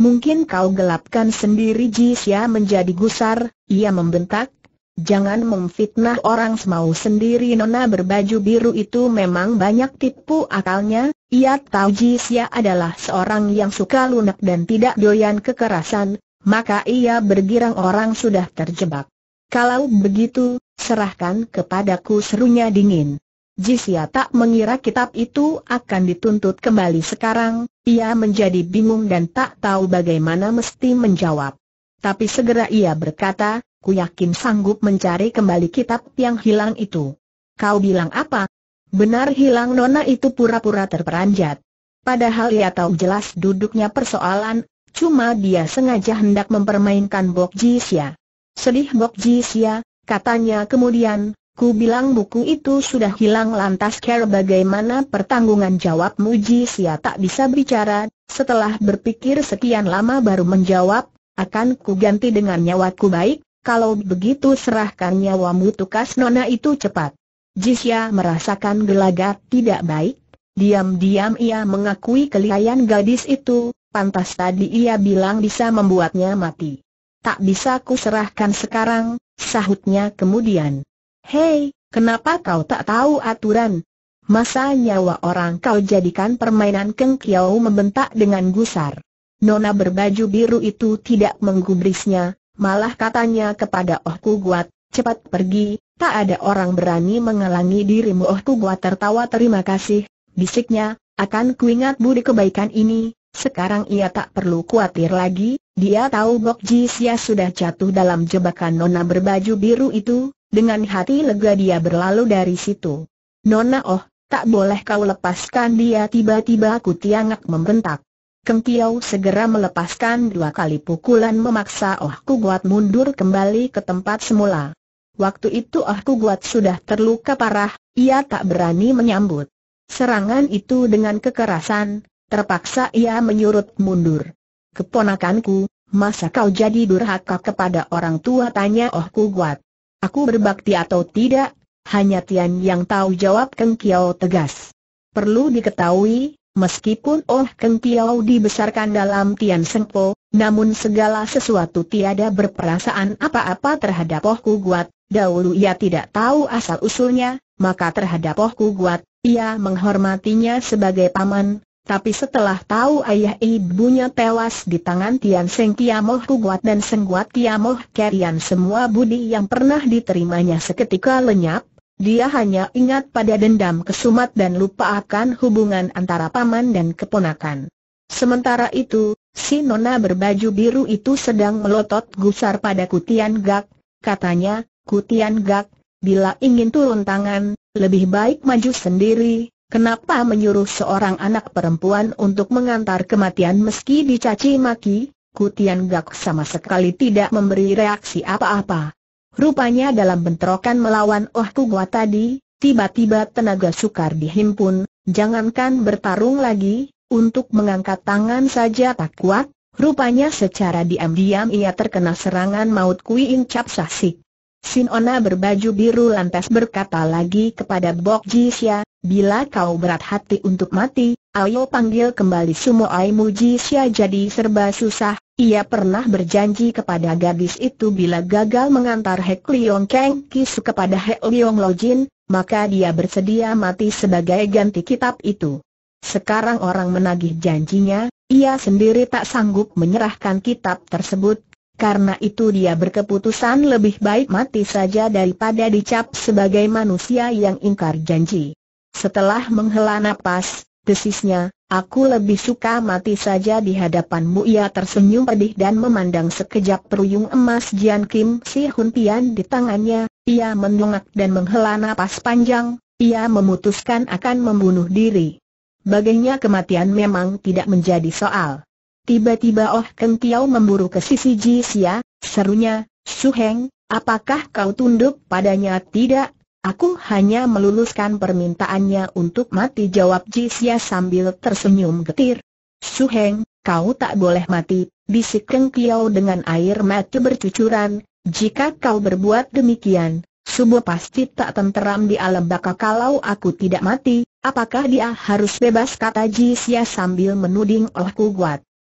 Mungkin kau gelapkan sendiri Jisya menjadi gusar, ia membentak. Jangan memfitnah orang semau sendiri Nona berbaju biru itu memang banyak tipu akalnya, ia tahu Jisya adalah seorang yang suka lunak dan tidak doyan kekerasan, maka ia bergirang orang sudah terjebak. Kalau begitu, serahkan kepadaku serunya dingin. Jisya tak mengira kitab itu akan dituntut kembali sekarang, ia menjadi bingung dan tak tahu bagaimana mesti menjawab. Tapi segera ia berkata, ku yakin sanggup mencari kembali kitab yang hilang itu. Kau bilang apa? Benar hilang nona itu pura-pura terperanjat. Padahal ia tahu jelas duduknya persoalan, cuma dia sengaja hendak mempermainkan Bok Jisya. Sedih Bok Jisya, katanya kemudian, Ku bilang buku itu sudah hilang lantas care bagaimana pertanggungan jawab Muji Sia tak bisa bicara, setelah berpikir sekian lama baru menjawab, akan ku ganti dengan nyawaku baik, kalau begitu serahkan nyawamu tukas nona itu cepat. Jisya merasakan gelagat tidak baik, diam-diam ia mengakui kelihayan gadis itu, pantas tadi ia bilang bisa membuatnya mati. Tak bisa ku serahkan sekarang, sahutnya kemudian. Hei, kenapa kau tak tahu aturan? Masa nyawa orang kau jadikan permainan Keng Kiau membentak dengan gusar. Nona berbaju biru itu tidak menggubrisnya, malah katanya kepada Oh Kuguat, cepat pergi, tak ada orang berani menghalangi dirimu Oh Kuguat tertawa terima kasih, bisiknya, akan kuingat budi kebaikan ini, sekarang ia tak perlu khawatir lagi, dia tahu Bok Ji Sia sudah jatuh dalam jebakan nona berbaju biru itu, dengan hati lega dia berlalu dari situ. Nona oh, tak boleh kau lepaskan dia tiba-tiba aku tiangak membentak. Kengkiau segera melepaskan dua kali pukulan memaksa Oh Ku Guat mundur kembali ke tempat semula. Waktu itu Oh Ku Guat sudah terluka parah, ia tak berani menyambut. Serangan itu dengan kekerasan, terpaksa ia menyurut mundur. Keponakanku, masa kau jadi durhaka kepada orang tua tanya Oh Guat. Aku berbakti atau tidak? Hanya Tian yang tahu jawab Keng Kiao tegas. Perlu diketahui, meskipun Oh Keng Kiao dibesarkan dalam Tian Sengpo, namun segala sesuatu tiada berperasaan apa-apa terhadap Oh Ku Guat. dahulu ia tidak tahu asal-usulnya, maka terhadap Oh Ku Guat ia menghormatinya sebagai paman, tapi setelah tahu ayah ibunya tewas di tangan Tian Seng Kiamoh Kuguat dan Sengguat Kiamoh Kerian semua budi yang pernah diterimanya seketika lenyap, dia hanya ingat pada dendam kesumat dan lupa akan hubungan antara paman dan keponakan. Sementara itu, si nona berbaju biru itu sedang melotot gusar pada Kutian Gak, katanya, Kutian Gak, bila ingin turun tangan, lebih baik maju sendiri, Kenapa menyuruh seorang anak perempuan untuk mengantar kematian meski dicaci maki? Kutian Gak sama sekali tidak memberi reaksi apa-apa. Rupanya dalam bentrokan melawan Oh Kugwa tadi, tiba-tiba tenaga sukar dihimpun, jangankan bertarung lagi, untuk mengangkat tangan saja tak kuat, rupanya secara diam-diam ia terkena serangan maut Kui Incap Sasik. Sinona berbaju biru lantas berkata lagi kepada Bok Xia, bila kau berat hati untuk mati, ayo panggil kembali semua Ji Xia jadi serba susah, ia pernah berjanji kepada gadis itu bila gagal mengantar Hek Leong Keng Kisu kepada Hek Leong Lojin, maka dia bersedia mati sebagai ganti kitab itu. Sekarang orang menagih janjinya, ia sendiri tak sanggup menyerahkan kitab tersebut, karena itu dia berkeputusan lebih baik mati saja daripada dicap sebagai manusia yang ingkar janji. Setelah menghela nafas, desisnya, aku lebih suka mati saja di hadapanmu. Ia tersenyum pedih dan memandang sekejap peruyung emas Jian Kim Si Hun Pian di tangannya, ia mendongak dan menghela nafas panjang, ia memutuskan akan membunuh diri. Baginya kematian memang tidak menjadi soal. Tiba-tiba Oh Keng Tiao memburu ke sisi Ji Xia, serunya, Heng, apakah kau tunduk padanya tidak? Aku hanya meluluskan permintaannya untuk mati jawab Ji Xia sambil tersenyum getir. Suheng, kau tak boleh mati, bisik Keng Tiao dengan air mata bercucuran, jika kau berbuat demikian, subuh pasti tak tenteram di alam baka kalau aku tidak mati, apakah dia harus bebas kata Ji Xia sambil menuding Oh Ku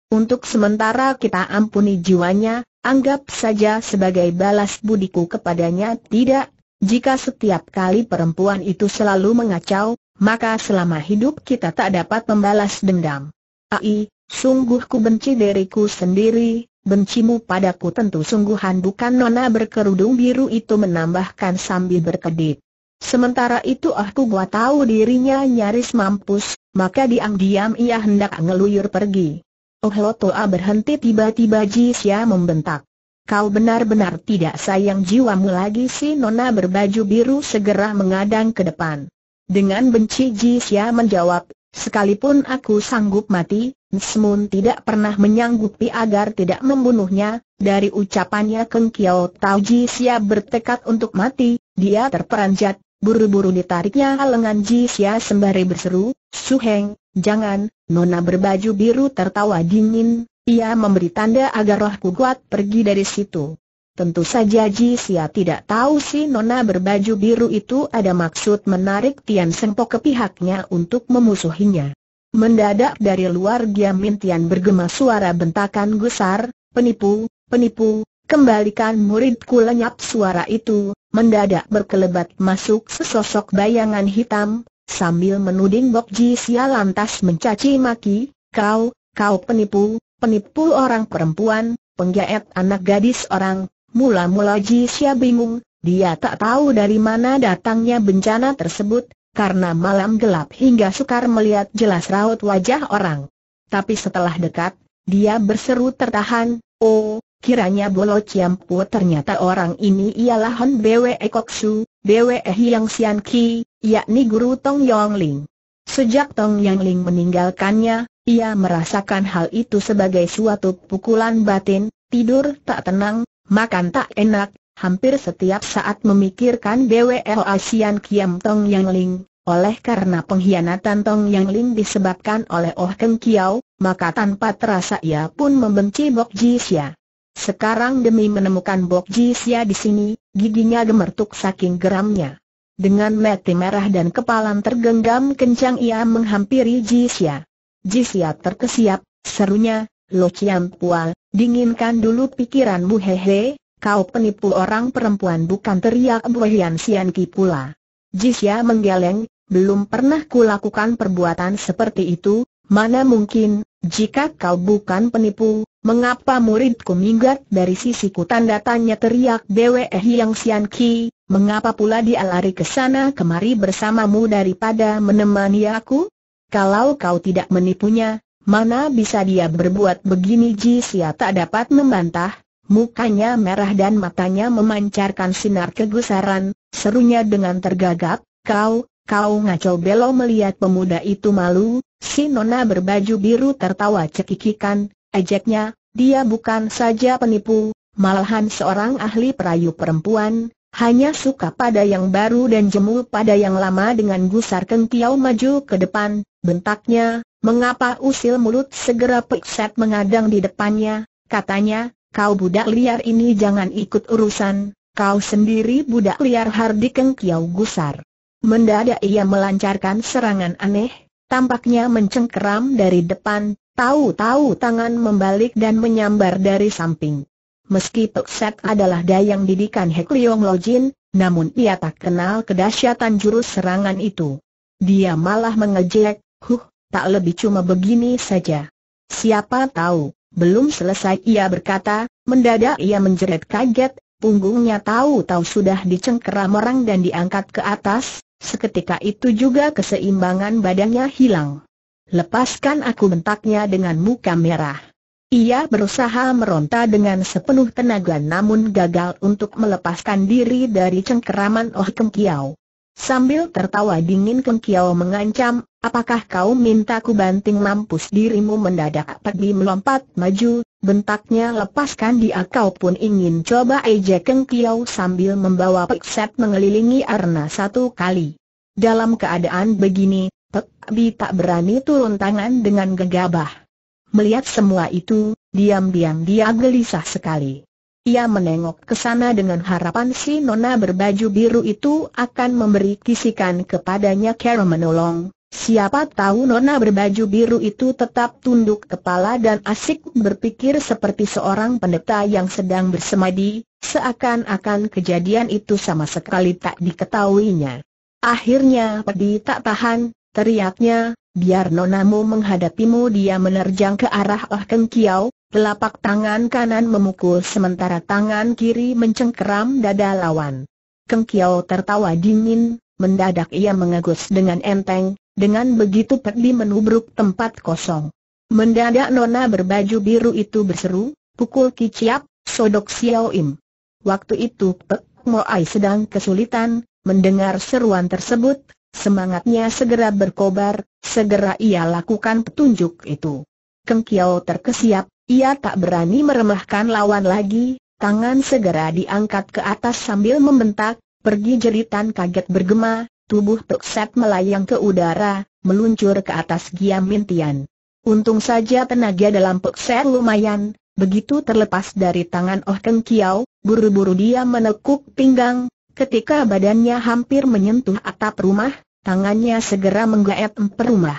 untuk sementara kita ampuni jiwanya, anggap saja sebagai balas budiku kepadanya tidak. Jika setiap kali perempuan itu selalu mengacau, maka selama hidup kita tak dapat membalas dendam. Ai, sungguh ku benci diriku sendiri, bencimu padaku tentu sungguhan bukan nona berkerudung biru itu menambahkan sambil berkedip. Sementara itu aku buat tahu dirinya nyaris mampus, maka diam-diam ia hendak ngeluyur pergi. Oh Toa berhenti tiba-tiba Jisya membentak. Kau benar-benar tidak sayang jiwamu lagi si nona berbaju biru segera mengadang ke depan. Dengan benci Jisya menjawab, sekalipun aku sanggup mati, Nsmun tidak pernah menyanggupi agar tidak membunuhnya, dari ucapannya Keng Kiao Ji Jisya bertekad untuk mati, dia terperanjat, buru-buru ditariknya lengan Jisya sembari berseru, Suheng, Jangan, Nona berbaju biru tertawa dingin, ia memberi tanda agar roh kuat pergi dari situ. Tentu saja Ji tidak tahu si Nona berbaju biru itu ada maksud menarik Tian Sengpo ke pihaknya untuk memusuhinya. Mendadak dari luar Giamin Tian bergema suara bentakan gusar, penipu, penipu, Kembalikan muridku lenyap suara itu, mendadak berkelebat masuk sesosok bayangan hitam, Sambil menuding Bok Ji Sia lantas mencaci maki, kau, kau penipu, penipu orang perempuan, penggaet anak gadis orang, mula-mula Ji Sia bingung, dia tak tahu dari mana datangnya bencana tersebut, karena malam gelap hingga sukar melihat jelas raut wajah orang. Tapi setelah dekat, dia berseru tertahan, oh, Kiranya Bolo Ciampu ternyata orang ini ialah Han Bwe Koksu, Bwe Hiang Sian Ki, yakni guru Tong Yong Ling. Sejak Tong Yong Ling meninggalkannya, ia merasakan hal itu sebagai suatu pukulan batin, tidur tak tenang, makan tak enak, hampir setiap saat memikirkan BWL Asian Kiam Tong Yong Ling. Oleh karena pengkhianatan Tong Yang Ling disebabkan oleh Oh Keng Kiao, maka tanpa terasa ia pun membenci Bok Ji Xia. Sekarang demi menemukan Bok Ji Xia di sini, giginya gemertuk saking geramnya. Dengan mati merah dan kepalan tergenggam kencang ia menghampiri Jisya. Xia terkesiap, serunya, Lo Chiam Pual, dinginkan dulu pikiranmu hehe, kau penipu orang perempuan bukan teriak Hian Sian Ki pula. Xia menggeleng, belum pernah kulakukan perbuatan seperti itu, mana mungkin, jika kau bukan penipu, mengapa muridku minggat dari sisiku tanda tanya teriak Bwe hiang Sian Ki, Mengapa pula dia lari ke sana kemari bersamamu daripada menemani aku? Kalau kau tidak menipunya, mana bisa dia berbuat begini Ji tak dapat membantah, mukanya merah dan matanya memancarkan sinar kegusaran, serunya dengan tergagap, kau, kau ngaco belo melihat pemuda itu malu, si nona berbaju biru tertawa cekikikan, ejeknya, dia bukan saja penipu, malahan seorang ahli perayu perempuan, hanya suka pada yang baru dan jemu pada yang lama dengan gusar kentiau maju ke depan, bentaknya, mengapa usil mulut segera Pekset mengadang di depannya, katanya, kau budak liar ini jangan ikut urusan, kau sendiri budak liar hardi kentiau gusar. Mendadak ia melancarkan serangan aneh, tampaknya mencengkeram dari depan, tahu-tahu tangan membalik dan menyambar dari samping. Meski Tok Set adalah dayang didikan Hek Leong Jin, namun ia tak kenal kedahsyatan jurus serangan itu. Dia malah mengejek, huh, tak lebih cuma begini saja. Siapa tahu, belum selesai ia berkata, mendadak ia menjerit kaget, punggungnya tahu-tahu sudah dicengkeram orang dan diangkat ke atas, seketika itu juga keseimbangan badannya hilang. Lepaskan aku bentaknya dengan muka merah. Ia berusaha meronta dengan sepenuh tenaga namun gagal untuk melepaskan diri dari cengkeraman Oh Keng Kiao. Sambil tertawa dingin Keng Kiao mengancam, apakah kau minta ku banting mampus dirimu mendadak pergi melompat maju, bentaknya lepaskan dia kau pun ingin coba ejek Keng Kiao sambil membawa pekset mengelilingi arna satu kali. Dalam keadaan begini, Pek Bi tak berani turun tangan dengan gegabah. Melihat semua itu, diam-diam dia gelisah sekali. Ia menengok ke sana dengan harapan si nona berbaju biru itu akan memberi kisikan kepadanya cara menolong. Siapa tahu nona berbaju biru itu tetap tunduk kepala dan asik berpikir seperti seorang pendeta yang sedang bersemadi, seakan-akan kejadian itu sama sekali tak diketahuinya. Akhirnya pedi tak tahan, teriaknya, biar nonamu menghadapimu dia menerjang ke arah Oh Keng Kiao, telapak tangan kanan memukul sementara tangan kiri mencengkeram dada lawan. Keng Kiao tertawa dingin, mendadak ia mengagus dengan enteng, dengan begitu pergi menubruk tempat kosong. Mendadak nona berbaju biru itu berseru, pukul kiciap, sodok Xiao Im. Waktu itu Pek Moai sedang kesulitan, mendengar seruan tersebut, Semangatnya segera berkobar, segera ia lakukan petunjuk itu. Keng Kiao terkesiap, ia tak berani meremehkan lawan lagi, tangan segera diangkat ke atas sambil membentak, pergi jeritan kaget bergema, tubuh Tuk Set melayang ke udara, meluncur ke atas Giam Mintian. Untung saja tenaga dalam Tuk Set lumayan, begitu terlepas dari tangan Oh Keng Kiao, buru-buru dia menekuk pinggang, Ketika badannya hampir menyentuh atap rumah, tangannya segera menggaet perumah.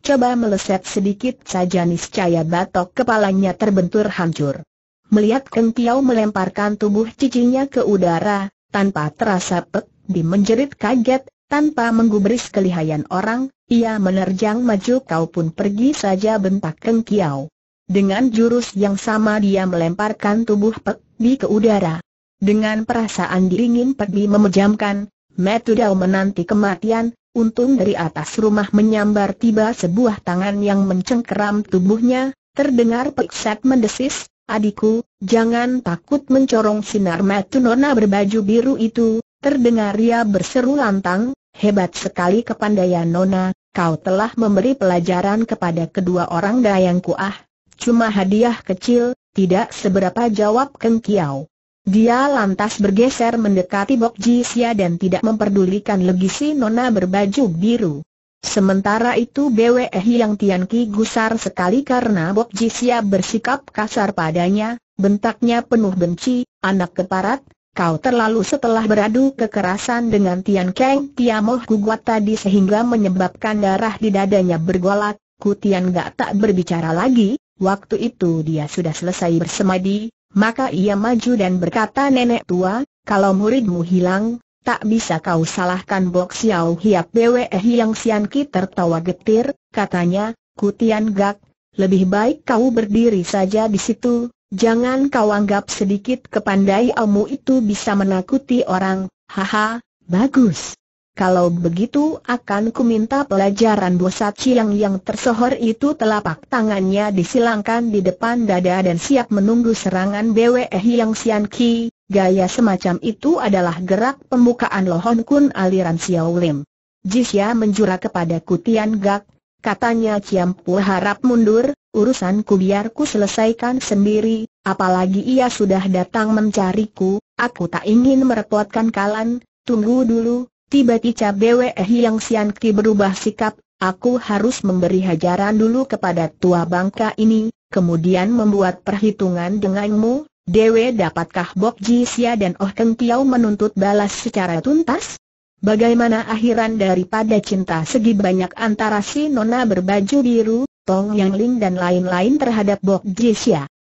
Coba meleset sedikit saja niscaya batok kepalanya terbentur hancur. Melihat Keng Tiao melemparkan tubuh cicinya ke udara, tanpa terasa pek, menjerit kaget, tanpa menggubris kelihayan orang, ia menerjang maju kau pun pergi saja bentak Keng Kiao. Dengan jurus yang sama dia melemparkan tubuh Pek Bi ke udara. Dengan perasaan dingin Pek Bi memejamkan, Metudau menanti kematian, untung dari atas rumah menyambar tiba sebuah tangan yang mencengkeram tubuhnya, terdengar pekset mendesis, adikku, jangan takut mencorong sinar metu nona berbaju biru itu, terdengar ia berseru lantang, hebat sekali kepandaian nona, kau telah memberi pelajaran kepada kedua orang dayangku ah. cuma hadiah kecil, tidak seberapa jawab Keng Kiao. Dia lantas bergeser mendekati Bok Jisia dan tidak memperdulikan legisi nona berbaju biru. Sementara itu BWE yang Tian Ki gusar sekali karena Bok Jisia bersikap kasar padanya, bentaknya penuh benci, anak keparat, kau terlalu setelah beradu kekerasan dengan Tian Keng Tiamoh guguat tadi sehingga menyebabkan darah di dadanya bergolak, Ku Tian gak tak berbicara lagi, waktu itu dia sudah selesai bersemadi, maka ia maju dan berkata nenek tua, kalau muridmu hilang, tak bisa kau salahkan Bok Xiao Hiap Bwe eh yang Sian tertawa getir, katanya, Kutian Gak, lebih baik kau berdiri saja di situ, jangan kau anggap sedikit kepandai amu itu bisa menakuti orang, haha, bagus. Kalau begitu akan ku minta pelajaran bosat siang yang tersohor itu telapak tangannya disilangkan di depan dada dan siap menunggu serangan BWE yang Sian Ki, gaya semacam itu adalah gerak pembukaan Lohon Kun aliran Xiao Lim. Jisya menjura kepada Kutian Gak, katanya Ciam Pu harap mundur, urusanku biar ku selesaikan sendiri, apalagi ia sudah datang mencariku, aku tak ingin merepotkan kalan, tunggu dulu, Tiba-tiba BWE yang Sianki berubah sikap, aku harus memberi hajaran dulu kepada tua bangka ini, kemudian membuat perhitungan denganmu, Dewe dapatkah Bok Jisia dan Oh Keng Tiau menuntut balas secara tuntas? Bagaimana akhiran daripada cinta segi banyak antara si Nona berbaju biru, Tong Yang Ling dan lain-lain terhadap Bok Jisia?